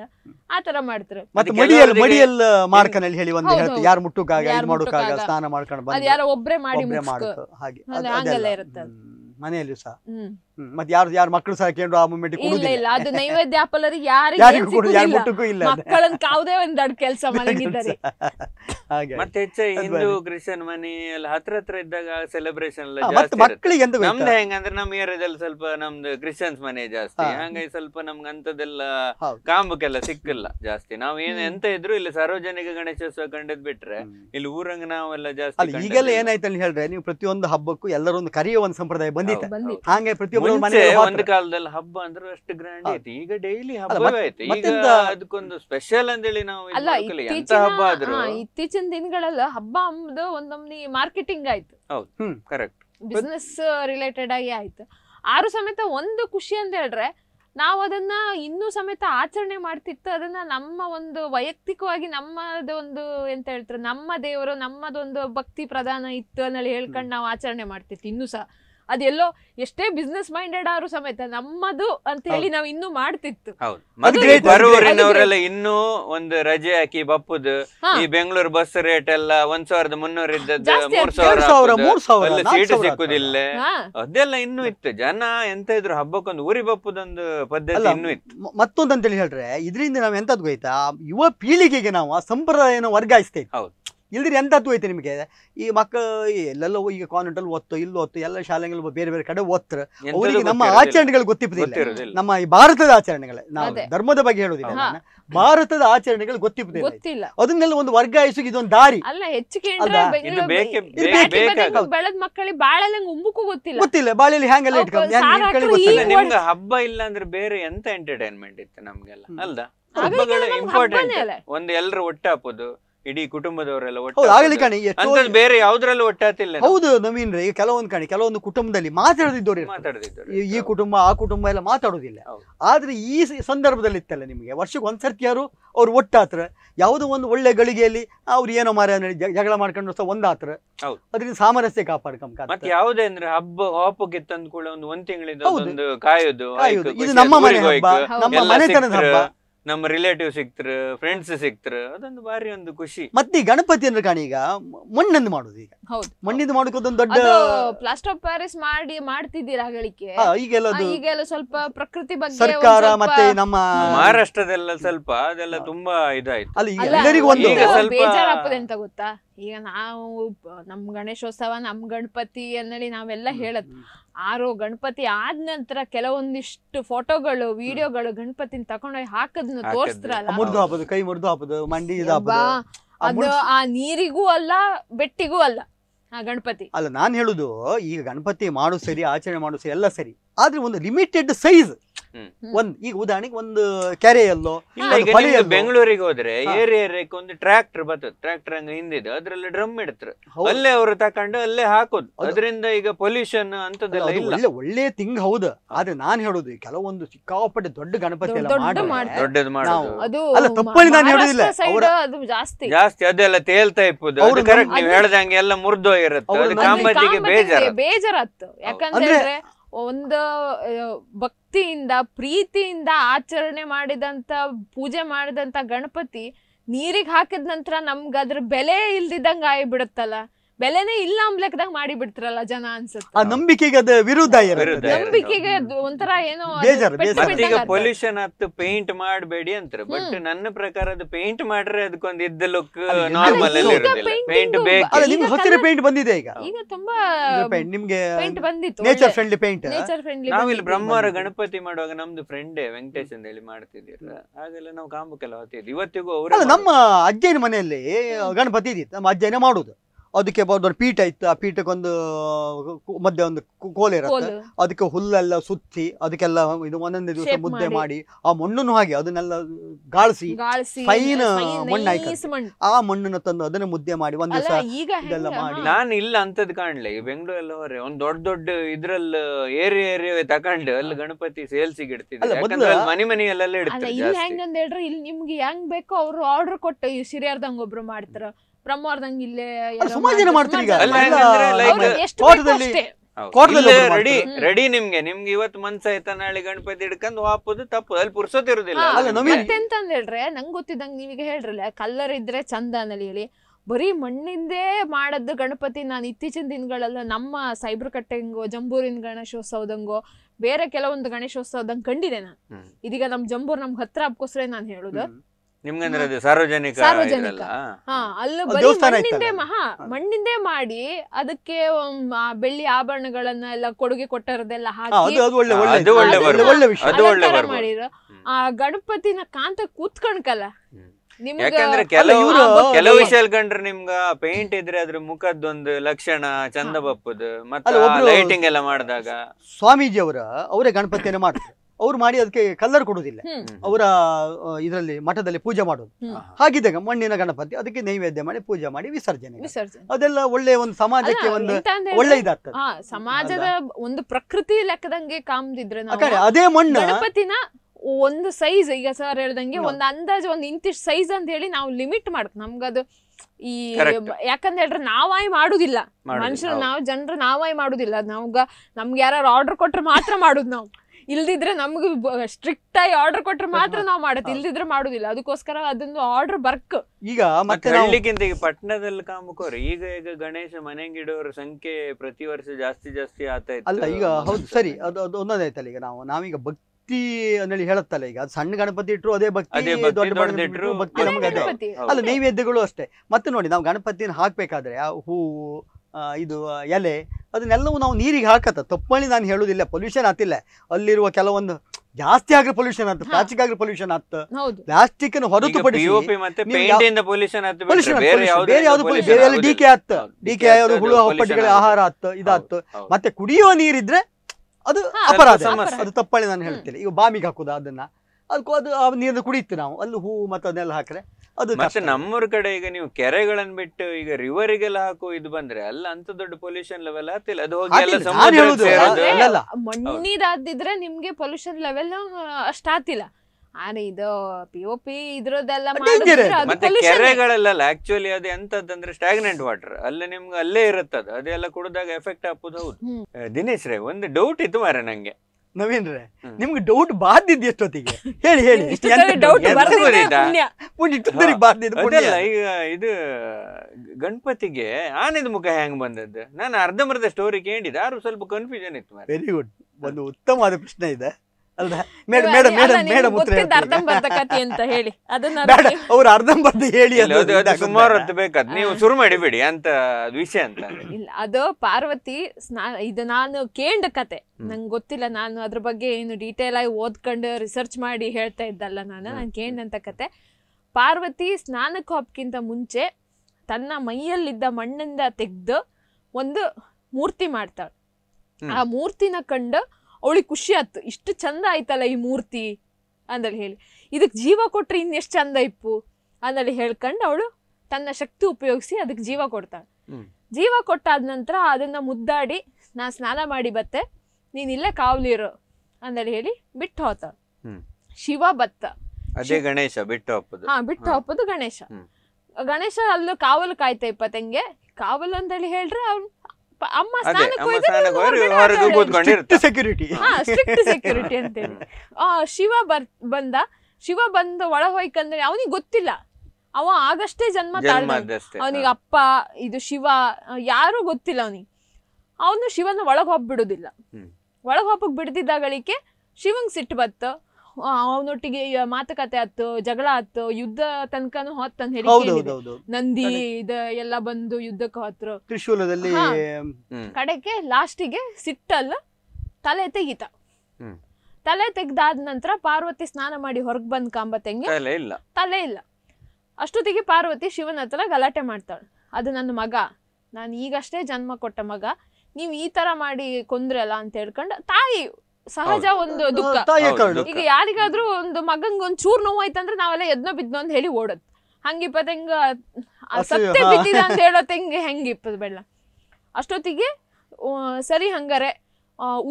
ಆ ತರ ಮಾಡ್ತಾರೆ ಮತ್ತೆ ಮಡಿಯಲ್ ಮಡಿಯಲ್ ಮಾರ್ಕನಲ್ಲಿ ಹೇಳಿ ಒಂದು ಹೌದು, ಯಾರು ಮುಟ್ಟುಕಾಗ ಯಾರ್ ಇದು ಮಾಡುಕಾಗ ಮುಟ್ಟುಕಾಗ. ಸ್ನಾನ ಮಾಡ್ಕೊಂಡು ಅದ್ ಬಂದು ಯಾರೋ ಒಬ್ರೇ ಮಾಡಿ ಒಬ್ರೇ ಹಾಗೆ ಅದ್- ಇರುತ್ತೆ ಅದು. ಮನೆಯಲ್ಲೂ ಸಹ ಮತ್ತೆ ಯಾರು ಯಾರು ಮಕ್ಕಳು ಸಹ ಕೇಂದ್ರ ಆ ಮೂಮೆಂಟ್ ಇಲ್ಲ ಇಲ್ಲ ಅದು ನೈವೇದ್ಯ ಆಪಲರಿಗೆ ಯಾರಿಗೂ ಯಾರು ಮುಟ್ಟಕ್ಕೂ ಇಲ್ಲ ಮಕ್ಕಳನ್ನ ಕಾವುದೇ ಒಂದೆರಡು ಕೆಲಸ ಮಲಗಿದ್ದಾರೆ ಮತ್ತೆ ಹೆಚ್ಚ ಹಿಂದೂ ಕ್ರಿಶ್ಚಿಯನ್ ಮನಿ ಎಲ್ಲ ಹತ್ರ ಹತ್ರ ಇದ್ದಾಗ ಸೆಲೆಬ್ರೇಷನ್ ಎಲ್ಲ ಜಾಸ್ತಿ ಮಕ್ಕಳಿಗೆ ಎಂತ ನಮ್ದು ಹೆಂಗಂದ್ರೆ ನಮ್ಮ ಏರಿಯಾದಲ್ಲಿ ಸ್ವಲ್ಪ ನಮ್ದು ಕ್ರಿಶ್ಚಿಯನ್ಸ್ ಮನೆ ಜಾಸ್ತಿ ಹಂಗಾಗಿ ಸ್ವಲ್ಪ ನಮ್ಗೆ ಅಂತದೆಲ್ಲ ಕಾಂಬಕ್ಕೆಲ್ಲ ಸಿಕ್ಕಿಲ್ಲ ಜಾಸ್ತಿ ನಾವ್ ಏನ್ ಎಂತ ಇದ್ರು ಇಲ್ಲಿ ಸಾರ್ವಜನಿಕ ಗಣೇಶೋತ್ಸವ ಕಂಡದ್ ಬಿಟ್ರೆ ಇಲ್ಲಿ ಊರಂಗ ನಾವೆಲ್ಲ ಜಾಸ್ತಿ ಅಲ್ಲ ಈಗೆಲ್ಲ ಏನಾಯ್ತು ಅಂತ ಹೇಳ್ರೆ ನೀವು ಪ್ರತಿಯೊಂದು ಹಬ್ಬಕ್ಕೂ ಎಲ್ಲರೂ ಒಂದು ಕರೆಯುವ ಒಂದು ಸಂಪ್ರದಾಯ ಬಂದಿದೆ ಹೌದು. ಬಂದಿತ್ತು ಹಾಗೆ ಪ್ರತಿಯೊಬ್ಬರು ಮನೆ ಒಂದು ಕಾಲದಲ್ಲಿ ಹಬ್ಬ ಅಂದ್ರೆ ಅಷ್ಟು ಗ್ರ್ಯಾಂಡ್ ಐತಿ ಈಗ ಡೈಲಿ ಹಬ್ಬವೇ ಐತಿ ಆಯ್ತು ಈಗ ಅದಕ್ಕೊಂದು ಸ್ಪೆಷಲ್ ಅಂತೇಳಿ ನಾವು ಅಲ್ಲ ಎಂತ ಹಬ್ಬ ಆದ್ರೂ ಇತ್ತೀಚಿನ ಇತ್ತೀಚಿನ ದಿನಗಳಲ್ಲಿ ಹಬ್ಬ ಒಂದ್ ಒಂದೊಮ್ಮೆ ಮಾರ್ಕೆಟಿಂಗ್ ಆಯ್ತು ಕರೆಕ್ಟ್ ಬಿಸ್ನೆಸ್ ರಿಲೇಟೆಡ್ ಆಗಿ ಆಯ್ತು ಆರು ಸಮೇತ ಒಂದು ಖುಷಿ ಅಂತ ಹೇಳ್ರೆ ನಾವು ಅದನ್ನ ಇನ್ನು ಸಮೇತ ಆಚರಣೆ ಮಾಡ್ತಿತ್ತು ಅದನ್ನ ನಮ್ಮ ಒಂದು ವೈಯಕ್ತಿಕವಾಗಿ ನಮ್ಮದೊಂದು ಎಂತ ಹೇಳ್ತಾರೆ ನಮ್ಮ ದೇವರು ನಮ್ಮದೊಂದು ಭಕ್ತಿ ಪ್ರಧಾನ ಇತ್ತು ಅನ್ನೋ ಹೇಳ್ಕೊಂಡು ನಾವು ಆಚರಣೆ ಮಾಡ್ತಿತ್ತು ಇನ್ನೂ ಸಹ ಅದೆಲ್ಲೋ ಎಷ್ಟೇ ಬಿಸ್ನೆಸ್ ಮೈಂಡೆಡ್ ಆದ್ರೂ ಸಮೇತ ನಮ್ಮದು ಅಂತ ಹೇಳಿ ನಾವು ಇನ್ನೂ ಮಾಡ್ತಿತ್ತು ಇನ್ನೂ ಒಂದು ರಜೆ ಹಾಕಿ ಬಪ್ಪುದು ಈ ಬೆಂಗಳೂರು ಬಸ್ ರೇಟ್ ಎಲ್ಲ ಒಂದ್ ಸಾವಿರದ ಮುನ್ನೂರ ಇದ್ದದ್ದು ಮೂರ್ ಸಾವಿರ ಸೀಟ್ ಸಿಕ್ಕುದಿಲ್ಲ ಅದೆಲ್ಲ ಇನ್ನೂ ಇತ್ತು ಜನ ಎಂತ ಇದ್ರು ಹಬ್ಬಕ್ಕೊಂದು ಊರಿ ಬಪ್ಪುದೊಂದು ಪದ್ಧತಿ ಇನ್ನೂ ಇತ್ತು ಮತ್ತೊಂದು ಹೇಳಿ ಹೇಳ್ರೆ ಇದರಿಂದ ನಾವ್ ಎಂತದ್ ಗೊತ್ತಾ ಯುವ ಪೀಳಿಗೆಗೆ ನಾವು ಆ ಸಂಪ್ರದಾಯನ ವರ್ಗಾಯಿಸ್ತೇವೆ ಹೌದು ಇಲ್ದಿರಿ ಎಂಥದ್ದು ಐತೆ ನಿಮಗೆ ಈ ಮಕ್ಕಳು ಎಲ್ಲೆಲ್ಲೋ ಈಗ ಕಾನ್ವೆಂಟಲ್ಲಿ ಒತ್ತು ಇಲ್ಲಿ ಒತ್ತು ಎಲ್ಲ ಶಾಲೆಗಳು ಬೇರೆ ಬೇರೆ ಕಡೆ ಒತ್ತರ ಅವರಿಗೆ ನಮ್ಮ ಆಚರಣೆಗಳು ಗೊತ್ತಿಪ್ಪದಿಲ್ಲ ನಮ್ಮ ಈ ಭಾರತದ ಆಚರಣೆಗಳೇ ನಾವು ಧರ್ಮದ ಬಗ್ಗೆ ಹೇಳೋದಿಲ್ಲ ಭಾರತದ ಆಚರಣೆಗಳು ಗೊತ್ತಿಪ್ಪದಿಲ್ಲ ಅದನ್ನೆಲ್ಲ ಒಂದು ವರ್ಗಾಯಿಸಿ ಇದೊಂದು ದಾರಿ ಅಲ್ಲ ಹೆಚ್ಚಿಗೆ ಬೆಳೆದ ಮಕ್ಕಳಿಗೆ ಬಾಳೆಲ್ಲ ಉಂಬುಕು ಗೊತ್ತಿಲ್ಲ ಗೊತ್ತಿಲ್ಲ ಬಾಳೆಯಲ್ಲಿ ಹ್ಯಾಂಗೆಲ್ಲ ಇಟ್ಕೊಂಡು ಹಬ್ಬ ಇಲ್ಲ ಅಂದ್ರೆ ಬೇರೆ ಎಂತ ಎಂಟರ್ಟೈನ್ಮೆಂಟ್ ಇತ್ತು ನಮ್ಗೆಲ್ಲ ಅಲ್ದ ಹಬ್ಬಗಳು ಇಂಪಾರ್ಟೆಂಟ್ ಒಂದು ಎಲ್ರು ಒಟ್ಟಾಪುದು ಇಡೀ ಕುಟುಂಬದವರೆಲ್ಲ ಒಟ್ಟಾಗಲಿ ಕಾಣಿ ಬೇರೆ ಯಾವ್ದ್ರಲ್ಲೂ ಒಟ್ಟಾತಿಲ್ಲ ಹೌದು ನವೀನ್ ರೀ ಕೆಲವೊಂದು ಕಾಣಿ ಕೆಲವೊಂದು ಕುಟುಂಬದಲ್ಲಿ ಮಾತಾಡದಿದ್ದವ್ರು ಮಾತಾಡದಿದ್ದವ್ರು ಈ ಕುಟುಂಬ ಆ ಕುಟುಂಬ ಎಲ್ಲ ಮಾತಾಡೋದಿಲ್ಲ ಆದ್ರೆ ಈ ಸಂದರ್ಭದಲ್ಲಿ ಇತ್ತಲ್ಲ ನಿಮಗೆ ವರ್ಷಕ್ಕೆ ಯಾರು ಅವ್ರು ಒಟ್ಟಾತ್ರ ಯಾವುದೋ ಒಂದು ಒಳ್ಳೆ ಗಳಿಗೆಯಲ್ಲಿ ಅವ್ರು ಏನೋ ಮಾರ ಜಗಳ ಮಾಡ್ಕೊಂಡು ಒಂದಾತ್ರ ಅದರಿಂದ ಸಾಮರಸ್ಯ ಕಾಪಾಡ್ಕೊಂಬ ಮತ್ತೆ ಯಾವುದೇ ಅಂದ್ರೆ ಹಬ್ಬ ಹಾಪಕ್ಕೆ ತಂದು ಕೂಡ ಒಂದು ಒಂದ್ ತಿಂಗಳಿಂದ ಕಾಯೋದು ಇದು ನಮ್ಮ ಮನೆ ಹಬ್ಬ ನಮ್ಮ ಮನೆತನದ ಹಬ್ಬ ನಮ್ಮ ರಿಲೇಟಿವ್ ಸಿಕ್ತರು ಫ್ರೆಂಡ್ಸ್ ಸಿಕ್ತರು ಅದೊಂದು ಭಾರಿ ಒಂದು ಖುಷಿ ಮತ್ತೆ ಈ ಗಣಪತಿ ಅಂದ್ರೆ ಕಾಣಿ ಈಗ ಮಣ್ಣಂದು ಮಾಡುದು ಈಗ ಹೌದು ಮಣ್ಣಿಂದ ಒಂದು ದೊಡ್ಡ ಪ್ಲಾಸ್ಟರ್ ಆಫ್ ಪ್ಯಾರಿಸ್ ಮಾಡಿ ಮಾಡ್ತಿದ್ದೀರಾ ಹೇಳಿಕೆ ಆ, ಈಗೆಲ್ಲ ಅದು ಈಗೆಲ್ಲ ಸ್ವಲ್ಪ ಪ್ರಕೃತಿ ಬಗ್ಗೆ ಸರ್ಕಾರ ಮತ್ತೆ ನಮ್ಮ ಮಹಾರಾಷ್ಟ್ರದಲ್ಲ ಸ್ವಲ್ಪ ಅದೆಲ್ಲ ತುಂಬಾ ಇದಾಯ್ತು ಅಲ್ಲಿ ಎಲ್ಲರಿಗೂ ಒಂದು ಈಗ ಸ್ವಲ್ಪ- ಬೇಜಾರಾಗ್ತದೆ ಅಂತ ಗೊತ್ತಾ ಈಗ ನಾವು ನಮ್ಮ ನಮ್ ಗಣೇಶೋತ್ಸವ ನಮ್ ಗಣಪತಿ ಅನ್ನಲಿ ನಾವೆಲ್ಲ ಹೇಳದ್ ಆರು ಗಣಪತಿ ಆದ ನಂತರ ಕೆಲವೊಂದಿಷ್ಟು ಫೋಟೋಗಳು ವಿಡಿಯೋಗಳು ಗಣಪತಿನ ತಕೊಂಡೋಗಿ ಹಾಕದ್ನ ತೋರಿಸ್ತಾರಲ್ಲ ಕೈ ಮುರ್ದು ಹಾಪದು ಮಂಡಿ ಅದು ಆ ನೀರಿಗೂ ಅಲ್ಲ ಬೆಟ್ಟಿಗೂ ಅಲ್ಲ ಆ ಗಣಪತಿ ಅಲ್ಲ ನಾನು ಹೇಳುದು ಈಗ ಗಣಪತಿ ಮಾಡು ಸರಿ ಆಚರಣೆ ಮಾಡು ಸರಿ ಎಲ್ಲ ಸರಿ ಆದ್ರೆ ಒಂದು ಲಿಮಿಟೆಡ್ ಸೈಜ್ ಒಂದ್ ಈಗ ಉದಾಹರಣೆಗೆ ಒಂದು ಕೆರೆಯಲ್ಲೋ ಬೆಂಗಳೂರಿಗೆ ಹೋದ್ರೆ ಏರಿಯಾಕ್ ಒಂದು ಟ್ರ್ಯಾಕ್ಟರ್ ಬರ್ತದೆ ಟ್ರ್ಯಾಕ್ಟರ್ ಹಂಗ ಹಿಂದಿದೆ ಅದ್ರಲ್ಲಿ ಡ್ರಮ್ ಇಡ್ತಾರೆ ಅಲ್ಲೇ ಅವರು ತಕೊಂಡು ಅಲ್ಲೇ ಹಾಕೋದು ಅದರಿಂದ ಈಗ ಪೊಲ್ಯೂಷನ್ ಅಂತದೆಲ್ಲ ಇಲ್ಲ ಒಳ್ಳೆ ತಿಂಗ್ ಹೌದು ಆದ್ರೆ ನಾನ್ ಹೇಳುದು ಕೆಲವೊಂದು ಸಿಕ್ಕಾಪಟ್ಟೆ ದೊಡ್ಡ ಗಣಪತಿ ಎಲ್ಲ ತಪ್ಪಲ್ಲಿ ನಾನು ಹೇಳುದಿಲ್ಲ ಜಾಸ್ತಿ ಜಾಸ್ತಿ ಅದೆಲ್ಲ ತೇಲ್ತಾ ಇಪ್ಪುದು ಅವ್ರು ಕರೆಕ್ಟ್ ನೀವು ಹೇಳ್ದಂಗೆ ಎಲ್ಲ ಮುರಿದೋಗಿರುತ್ತೆ ಅದು ಬೇಜಾರ ಬೇಜಾರತ್ತು ಯಾಕಂದ್ರೆ ಒಂದು ಭಕ್ತಿಯಿಂದ ಪ್ರೀತಿಯಿಂದ ಆಚರಣೆ ಮಾಡಿದಂತ ಪೂಜೆ ಮಾಡಿದಂತ ಗಣಪತಿ ನೀರಿಗೆ ಹಾಕಿದ ನಂತರ ನಮ್ಗೆ ಅದ್ರ ಬೆಲೆ ಇಲ್ದಿದ್ದಂಗೆ ಆಗಿಬಿಡುತ್ತಲ್ಲ ಬೆಲೆನೇ ಇಲ್ಲ ಅಂಬ್ಲಕ್ದಾಗ ಮಾಡಿ ಬಿಡ್ತಾರಲ್ಲ ಜನ ಅನ್ಸುತ್ತೆ ನಂಬಿಕೆಗೆ ಅದ ವಿರುದ್ಧ ನಂಬಿಕೆಗೆ ಒಂಥರ ಏನೋ ಈಗ ಪೊಲ್ಯೂಷನ್ ಆತು ಪೇಂಟ್ ಮಾಡಬೇಡಿ ಅಂತಾರೆ ಬಟ್ ನನ್ನ ಪ್ರಕಾರ ಅದು ಪೇಂಟ್ ಮಾಡ್ರೆ ಅದಕ್ಕೊಂದ್ ಇದ್ದ ಲುಕ್ ನಾರ್ಮಲ್ ಪೇಂಟ್ ಬೇಕು ನಿಮ್ಗೆ ಪೇಂಟ್ ಬಂದಿದೆ ಈಗ ಈಗ ತುಂಬಾ ನಿಮ್ಗೆ ಪೇಂಟ್ ಬಂದಿತ್ತು nature friendly paint nature friendly ನಾವಿಲ್ಲಿ ಬ್ರಹ್ಮವರ ಗಣಪತಿ ಮಾಡುವಾಗ ನಮ್ದು ಫ್ರೆಂಡ್ ವೆಂಕಟೇಶ್ ಅಂತ ಹೇಳಿ ಮಾಡ್ತಿದ್ದಿಲ್ಲ ಆಗೆಲ್ಲ ನಾವು ಕಾಂಬಕ್ಕೆಲ್ಲ ಹೊತ್ತಿದ್ವಿ ಇವತ್ತಿಗೂ ಅವ್ರ ನಮ್ಮ ಅಜ್ಜನ ಮನೆಯಲ್ಲಿ ಗಣಪತಿ ಇದೆ ನಮ್ಮ ಅಜ್ಜನೇ ಮಾಡುದು ಅದಕ್ಕೆ ಒಂದು ಪೀಠ ಇತ್ತು ಆ ಪೀಠಕ್ಕೊಂದು ಮಧ್ಯೆ ಒಂದು ಕೋಲೆ ಇರುತ್ತೆ ಅದಕ್ಕೆ ಹುಲ್ಲೆಲ್ಲ ಸುತ್ತಿ ಅದಕ್ಕೆಲ್ಲ ಇದು ಒಂದೊಂದೇ ದಿವಸ ಮುದ್ದೆ ಮಾಡಿ ಆ ಮಣ್ಣನ್ನು ಹಾಗೆ ಅದನ್ನೆಲ್ಲ ಗಾಳಿಸಿ ಫೈನ್ ಮಣ್ಣು ಆ ಮಣ್ಣನ್ನು ತಂದು ಅದನ್ನ ಮುದ್ದೆ ಮಾಡಿ ಒಂದ್ ದಿವಸ ಮಾಡಿ ನಾನು ಇಲ್ಲ ಅಂತದ್ ಕಾಣ್ಲೆ ಬೆಂಗಳೂರಲ್ಲಿ ಹೋರೆ ಒಂದ್ ದೊಡ್ಡ ದೊಡ್ಡ ಇದ್ರಲ್ಲ ಏರಿ ಏರಿ ತಕೊಂಡು ಅಲ್ಲಿ ಗಣಪತಿ ಸೇಲ್ಸಿಗೆ ಇಡ್ತಿದ್ರು ಮನಿ ಮನೆಯಲ್ಲೆಲ್ಲ ಇಡ್ತಾರೆ ಇಲ್ಲಿ ಹೆಂಗ್ ಬೇಕು ಹೇಳ್ರಿ ಇಲ್ಲಿ ನಿಮ್ಗೆ ಹೆಂಗ್ ಬೇಕೋ ಅವ್ರು ಆರ್ಡರ್ ಕೊಟ್ಟು ಸಿರಿಯಾರ್ದಂಗ ಒಬ್ರು ಮಾಡ್ತಾರ ಬ್ರಹ್ಮಾರ್ದಂಗ್ ಇಲ್ಲೇ ಸಮಾಜನ ಮಾಡ್ತೀನಿ ಈಗ ರೆಡಿ ರೆಡಿ ನಿಮ್ಗೆ ನಿಮ್ಗೆ ಇವತ್ತು ಮನ್ಸ ಆಯ್ತಾ ನಾಳೆ ಗಣಪತಿ ಹಿಡ್ಕೊಂಡು ಹಾಪೋದು ತಪ್ಪು ಅಲ್ಲಿ ಪುರ್ಸೋತ್ ಇರುದಿಲ್ಲ ಮತ್ತೆಂತಂದ್ ಹೇಳ್ರೆ ನಂಗೆ ಗೊತ್ತಿದ್ದಂಗ ನೀವೀಗ ಹೇಳ್ರಲ್ಲ ಕಲ್ಲರ್ ಇದ್ರೆ ಚಂದ ಅನ್ನಲಿ ಹೇಳಿ ಬರೀ ಮಣ್ಣಿಂದೇ ಮಾಡದ್ದು ಗಣಪತಿ ನಾನು ಇತ್ತೀಚಿನ ದಿನಗಳಲ್ಲ ನಮ್ಮ ಸೈಬರ್ ಕಟ್ಟೆಂಗೋ ಜಂಬೂರಿನ ಗಣೇಶೋತ್ಸವದಂಗೋ ಬೇರೆ ಕೆಲವೊಂದು ಗಣೇಶೋತ್ಸವದಂಗ್ ಕಂಡಿದೆ ನಾನು ಇದೀಗ ನಮ್ಮ ಜಂಬೂರ್ ನಮ್ಗೆ ಹತ್ರ ಅದಕ್ಕೋಸ್ಕರ ನಾನು ಹೇಳುದು ನಿಮ್ಗಂದ್ರೆ ಅದು ಸಾರ್ವಜನಿಕ ಸಾರ್ವಜನಿಕ ಹಾ ಅಲ್ಲೂ ಮಣ್ಣಿಂದೆ ಮಹಾ ಮಣ್ಣಿಂದೇ ಮಾಡಿ ಅದಕ್ಕೆ ಬೆಳ್ಳಿ ಆಭರಣಗಳನ್ನ ಎಲ್ಲ ಕೊಡುಗೆ ಕೊಟ್ಟರದೆಲ್ಲ ಹಾಕಿ ಮಾಡಿದ್ರು ಆ ಗಣಪತಿನ ಕಾಂತ ಕೂತ್ಕೊಂಡ್ಕಲ್ಲ ಯಾಕಂದ್ರೆ ಕೆಲವರು ಕೆಲವು ವಿಷಯ ಕಂಡ್ರೆ ನಿಮ್ಗ ಪೇಂಟ್ ಇದ್ರೆ ಅದ್ರ ಮುಖದ್ದೊಂದು ಲಕ್ಷಣ ಚಂದ ಬಪ್ಪದ ಮತ್ತೆ ಲೈಟಿಂಗ್ ಎಲ್ಲ ಮಾಡಿದಾಗ ಸ್ವಾಮೀಜಿ ಅವರ ಅವರೇ ಗಣಪತಿಯನ್ನು ಮಾಡ್ತಾರೆ ಅವ್ರು ಮಾಡಿ ಅದಕ್ಕೆ ಕಲ್ಲರ್ ಕೊಡುದಿಲ್ಲ ಅವರ ಇದರಲ್ಲಿ ಮಠದಲ್ಲಿ ಪೂಜೆ ಮಾಡೋದು ಹಾಗಿದ್ದಾಗ ಮಣ್ಣಿನ ಗಣಪತಿ ಅದಕ್ಕೆ ನೈವೇದ್ಯ ಮಾಡಿ ಪೂಜೆ ಮಾಡಿ ವಿಸರ್ಜನೆ ಅದೆಲ್ಲ ಒಳ್ಳೆ ಒಂದು ಸಮಾಜಕ್ಕೆ ಒಂದು ಒಳ್ಳೆ ಸಮಾಜದ ಒಂದು ಪ್ರಕೃತಿ ಲೆಕ್ಕದಂಗೆ ಕಾಮ್ದಿದ್ರೆ ಅದೇ ಮಣ್ಣು ಗಣಪತಿನ ಒಂದು ಸೈಜ್ ಈಗ ಸರ್ ಹೇಳ್ದಂಗೆ ಒಂದು ಅಂದಾಜು ಒಂದು ಇಂತಿಷ್ಟು ಸೈಜ್ ಅಂತ ಹೇಳಿ ನಾವು ಲಿಮಿಟ್ ಮಾಡ್ತೀವಿ ನಮ್ಗದು ಈ ಯಾಕಂದ್ರೆ ಹೇಳಿದ್ರೆ ನಾವಾಯ್ ಮಾಡುದಿಲ್ಲ ಮನುಷ್ಯರು ನಾವು ಜನರು ನಾವಾಯ್ ಮಾಡುದಿಲ್ಲ ನಮ್ಗ ನಮ್ಗೆ ಯಾರು ಆರ್ಡರ್ ಕೊಟ್ರೆ ಮಾತ್ರ ಮಾಡುದು ನಾವು ಇಲ್ದಿದ್ರೆ ನಮ್ಗೆ ಸ್ಟ್ರಿಕ್ಟ್ ಆಗಿ ಆರ್ಡರ್ ಕೊಟ್ರೆ ಮಾತ್ರ ನಾವು ಮಾಡುತ್ತೆ ಇಲ್ದಿದ್ರೆ ಮಾಡುದಿಲ್ಲ ಅದಕ್ಕೋಸ್ಕರ ಅದೊಂದು ಆರ್ಡರ್ ಬರ್ಕ್ ಈಗ ಮತ್ತೆ ಹಳ್ಳಿಗಿಂತ ಈಗ ಪಟ್ಟಣದಲ್ಲಿ ಕಾಮಕೋರಿ ಈಗ ಈಗ ಗಣೇಶ ಮನೆಗೆ ಇಡೋರ ಸಂಖ್ಯೆ ಪ್ರತಿ ವರ್ಷ ಜಾಸ್ತಿ ಜಾಸ್ತಿ ಆಗ್ತಾ ಅಲ್ಲ ಈಗ ಹೌದು ಸರಿ ಅದು ಅದು ಒಂದೊಂದಾಯ್ತಲ್ಲ ಈಗ ನಾವು ನಾವೀಗ ಭಕ್ತಿ ಅನ್ನೇಳಿ ಹೇಳತ್ತಲ್ಲ ಈಗ ಅದು ಸಣ್ಣ ಗಣಪತಿ ಇಟ್ರು ಅದೇ ಭಕ್ತಿ ದೊಡ್ಡ ಗಣಪತಿ ಭಕ್ತಿ ನಮ್ಗೆ ಅದೇ ಅಲ್ಲ ನೈವೇದ್ಯಗಳು ಅಷ್ಟೇ ಮತ್ತೆ ನೋಡಿ ನಾವು ಗಣಪತಿನ ಹಾಕ್ಬೇಕಾದ್ರೆ ಆ ಹೂವು ಇದು ಎಲೆ ಅದನ್ನೆಲ್ಲವೂ ನಾವು ನೀರಿಗೆ ಹಾಕತ್ತ ತಪ್ಪಳ್ಳಿ ನಾನು ಹೇಳುದಿಲ್ಲ ಪೊಲ್ಯೂಷನ್ ಆತಿಲ್ಲ ಅಲ್ಲಿರುವ ಕೆಲವೊಂದು ಜಾಸ್ತಿ ಆಗ್ರೆ ಪೊಲ್ಯೂಷನ್ ಆಗ್ತದೆ ಪ್ಲಾಸ್ಟಿಕ್ ಆಗ್ರೆ ಪೊಲ್ಯೂಷನ್ ಆಗ್ತದೆ ಪ್ಲಾಸ್ಟಿಕ್ ಅನ್ನು ಹೊರತುಪಡಿಸಿ ಬೇರೆ ಯಾವ್ದು ಬೇರೆ ಡಿ ಕೆ ಆತ್ ಡಿ ಕೆ ಹುಳು ಹೊಪ್ಪಟ್ಟಿಗಳ ಆಹಾರ ಆತ್ ಇದಾತ್ ಮತ್ತೆ ಕುಡಿಯುವ ನೀರಿದ್ರೆ ಅದು ಅಪರಾಧ ಅದು ತಪ್ಪಳಿ ನಾನು ಹೇಳ್ತೀನಿ ಈಗ ಬಾಮಿಗೆ ಹಾಕುದ ಅದನ್ನ ಅದಕ್ಕೂ ಅದು ಆ ನೀರನ್ನು ಕುಡಿಯುತ್ತೆ ನಾವು ಅಲ್ಲಿ ಹೂವು ಮತ್ತು ಅದನ್ನೆಲ್ಲ ಹಾಕಿದ್ರೆ ಅದು ಮತ್ತೆ ನಮ್ಮೂರ ಕಡೆ ಈಗ ನೀವು ಕೆರೆಗಳನ್ನ ಬಿಟ್ಟು ಈಗ ರಿವರಿಗೆಲ್ಲ ಹಾಕು ಇದು ಬಂದ್ರೆ ಅಲ್ಲ ಅಂತ ದೊಡ್ಡ ಪೊಲ್ಯೂಷನ್ ಲೆವೆಲ್ ಆಗ್ತಿಲ್ಲ ಅದು ಹೋಗಿ ಎಲ್ಲ ಸಮುದ್ರ ಮಣ್ಣಿದಾದಿದ್ರೆ ನಿಮ್ಗೆ ಪೊಲ್ಯೂಷನ್ ಲೆವೆಲ್ ಅಷ್ಟಾತಿಲ್ಲ ಆನೆ ಇದು ಪಿ ಒ ಪಿ ಇದ್ರದ್ದೆಲ್ಲ ಮತ್ತೆ ಕೆರೆಗಳಲ್ಲ ಆಕ್ಚುಲಿ ಅದು ಎಂತದಂದ್ರೆ ಸ್ಟಾಗ್ನೆಂಟ್ ವಾಟರ್ ಅಲ್ಲೇ ನಿಮ್ಗೆ ಅಲ್ಲೇ ಇರುತ್ತದ ಅದೆಲ್ಲ ಕುಡಿದಾಗ ಎಫೆಕ್ಟ್ ಹಾಕೋದು ಹೌದು ದಿನೇಶ್ ರೇ ಒಂದು ಡೌಟ್ ಇತ್ತು ಮಾರ ನಂಗೆ ನವೀನ್ ರೇ ನಿಮ್ಗೆ ಡೌಟ್ ಬಾದ್ದಿದ್ದು ಎಷ್ಟೊತ್ತಿಗೆ ಹೇಳಿ ಹೇಳಿ ಇದು ಗಣಪತಿಗೆ ಆನೆದ ಮುಖ ಹೆಂಗ್ ಬಂದದ್ದು ನಾನು ಅರ್ಧಮರ್ಧ ಸ್ಟೋರಿ ಕೇಳಿದ ಆದ್ರೂ ಸ್ವಲ್ಪ ಕನ್ಫ್ಯೂಷನ್ ಇತ್ತು ವೆರಿ ಗುಡ್ ಒಂದು ಉತ್ತಮವಾದ ಪ್ರಶ್ನೆ ಇದೆ ಉತ್ತರ ಕಥೆ ಅಂತ ಹೇಳಿ ಅದನ್ನ ಹೇಳಿ ಸುಮಾರು ನೀವು ಶುರು ಮಾಡಿಬಿಡಿ ಅಂತ ವಿಷಯ ಅಂತ ಇಲ್ಲ ಅದು ಪಾರ್ವತಿ ಸ್ನಾ ಇದು ನಾನು ಕೇಂದ್ರ ಕತೆ ನಂಗೆ ಗೊತ್ತಿಲ್ಲ ನಾನು ಅದ್ರ ಬಗ್ಗೆ ಏನು ಡೀಟೇಲ್ ಆಗಿ ಓದ್ಕೊಂಡು ರಿಸರ್ಚ್ ಮಾಡಿ ಹೇಳ್ತಾ ಇದ್ದಲ್ಲ ನಾನು ನಾನು ಕೇಂದಂತ ಕತೆ ಪಾರ್ವತಿ ಸ್ನಾನಕ್ಕೆ ಹೋಗಕ್ಕಿಂತ ಮುಂಚೆ ತನ್ನ ಮೈಯಲ್ಲಿದ್ದ ಮಣ್ಣಿಂದ ತೆಗೆದು ಒಂದು ಮೂರ್ತಿ ಮಾಡ್ತಾಳೆ ಆ ಮೂರ್ತಿನ ಕಂಡು ಅವಳಿಗೆ ಖುಷಿ ಆಯ್ತು ಇಷ್ಟು ಚಂದ ಆಯ್ತಲ್ಲ ಈ ಮೂರ್ತಿ ಅಂದಳು ಹೇಳಿ ಇದಕ್ಕೆ ಜೀವ ಕೊಟ್ಟರೆ ಇನ್ನೆಷ್ಟು ಚಂದ ಇಪ್ಪು ಅಂದಳು ಹೇಳ್ಕೊಂಡು ಅವಳು ತನ್ನ ಶಕ್ತಿ ಉಪಯೋಗಿಸಿ ಅದಕ್ಕೆ ಜೀವ ಕೊಡ್ತಾಳೆ ಜೀವ ಕೊಟ್ಟಾದ ನಂತರ ಅದನ್ನು ಮುದ್ದಾಡಿ ನಾ ಸ್ನಾನ ಮಾಡಿ ಬತ್ತೆ ನೀನು ಇಲ್ಲೇ ಕಾವಲಿರು ಅಂದಳು ಹೇಳಿ ಬಿಟ್ಟು ಹೋತ ಶಿವ ಬತ್ತ ಅದೇ ಗಣೇಶ ಬಿಟ್ಟು ಹಪ್ಪದು ಹಾ ಬಿಟ್ಟು ಹಪ್ಪದು ಗಣೇಶ ಗಣೇಶ ಅಲ್ಲೂ ಕಾವಲು ಕಾಯ್ತಾ ತಂಗೆ ಕಾವಲು ಅಂತೇಳಿ ಹೇಳ್ರೆ ಅವ್ನು ಅಮ್ಮ ಸ್ನಾನಕ್ಕೆ ಸೆಕ್ಯೂರಿಟಿ ಸೆಕ್ಯೂರಿಟಿ ಅಂತೇಳಿ ಶಿವ ಬರ್ ಬಂದ ಶಿವ ಬಂದ ಒಳ ಹೋಯ್ಕಂದ್ರೆ ಅವನಿಗೆ ಗೊತ್ತಿಲ್ಲ ಅವ ಆಗಷ್ಟೇ ಜನ್ಮ ಅವನಿಗೆ ಅಪ್ಪ ಇದು ಶಿವ ಯಾರು ಗೊತ್ತಿಲ್ಲ ಅವನಿಗೆ ಅವನು ಶಿವನ ಒಳಗೆ ಹೋಗ್ಬಿಡುದಿಲ್ಲ ಒಳಗೆ ಹೋಗಕ್ ಬಿಡದಿದ್ದಾಗಳಿಕೆ ಶಿವಂಗ್ ಸಿಟ್ಟು ಬತ್ತು ಅವನೊಟ್ಟಿಗೆ ಮಾತುಕತೆ ಆಯ್ತು ಜಗಳ ಆಯ್ತು ಯುದ್ಧ ತನಕನೂ ಹೋತ್ ನಂದಿ ಇದ ಎಲ್ಲ ಬಂದು ಯುದ್ಧಕ್ಕೆ ಹೋತ್ರು ತ್ರಿಶೂಲದಲ್ಲಿ ಕಡೆಗೆ ಲಾಸ್ಟಿಗೆ ಸಿಟ್ಟಲ್ಲ ತಲೆ ತೆಗಿತ ತಲೆ ತೆಗ್ದಾದ ನಂತರ ಪಾರ್ವತಿ ಸ್ನಾನ ಮಾಡಿ ಹೊರಗ್ ಬಂದ್ ಕಾಂಬ ತೆಂಗಿ ತಲೆ ಇಲ್ಲ ಅಷ್ಟೊತ್ತಿಗೆ ಪಾರ್ವತಿ ಶಿವನ ಹತ್ರ ಗಲಾಟೆ ಮಾಡ್ತಾಳೆ ಅದು ನನ್ನ ಮಗ ನಾನು ಈಗಷ್ಟೇ ಜನ್ಮ ಕೊಟ್ಟ ಮಗ ನೀವು ಈ ತರ ಮಾಡಿ ಕೊಂದ್ರಲ್ಲ ಅಂತ ಹೇಳ್ಕೊಂಡು ತಾಯಿ ಸಹಜ ಒಂದು ದುಃಖ ಈಗ ಯಾರಿಗಾದ್ರೂ ಒಂದು ಮಗಂಗ್ ಒಂದ್ ಚೂರ್ ನೋವು ಆಯ್ತಂದ್ರೆ ನಾವೆಲ್ಲ ಎದ್ನೋ ಬಿದ್ನ ಅಂತ ಹೇಳಿ ಓಡತ್ ಹಂಗಿಪ್ಪ ತೆಂಗ ಸತ್ತೆ ಬಿದ್ದಿದ ಅಂತ ಹೇಳೋ ತೆಂಗ ಹೆಂಗಿಪ್ಪ ಬೆಳ್ಳ ಅಷ್ಟೊತ್ತಿಗೆ ಸರಿ ಹಂಗಾರೆ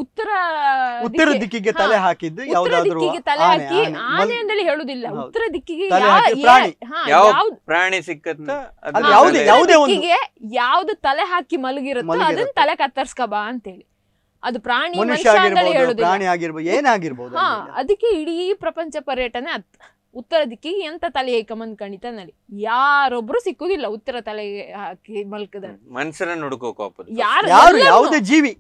ಉತ್ತರ ಉತ್ತರ ದಿಕ್ಕಿಗೆ ತಲೆ ಹಾಕಿದ್ದು ಉತ್ತರ ದಿಕ್ಕಿಗೆ ತಲೆ ಹಾಕಿ ಆನೆ ಅಂತೇಳಿ ಹೇಳುದಿಲ್ಲ ಉತ್ತರ ದಿಕ್ಕಿಗೆ ಪ್ರಾಣಿ ಯಾವುದೇ ಯಾವ್ದು ತಲೆ ಹಾಕಿ ಮಲಗಿರುತ್ತೋ ಅದನ್ನ ತಲೆ ಬಾ ಅಂತೇಳಿ ಅದು ಪ್ರಾಣಿ ಏನಾಗಿರ್ಬೋದು ಅದಕ್ಕೆ ಇಡೀ ಪ್ರಪಂಚ ಪರ್ಯಟನೆ ಉತ್ತರ ದಿಕ್ಕಿಗೆ ಎಂತ ತಲೆ ಏಕಮಂದ್ ನಡಿ ಯಾರೊಬ್ರು ಸಿಕ್ಕುದಿಲ್ಲ ಉತ್ತರ ತಲೆ ಹಾಕಿ ಮಲ್ಕದ ಯಾವುದೇ ಜೀವಿ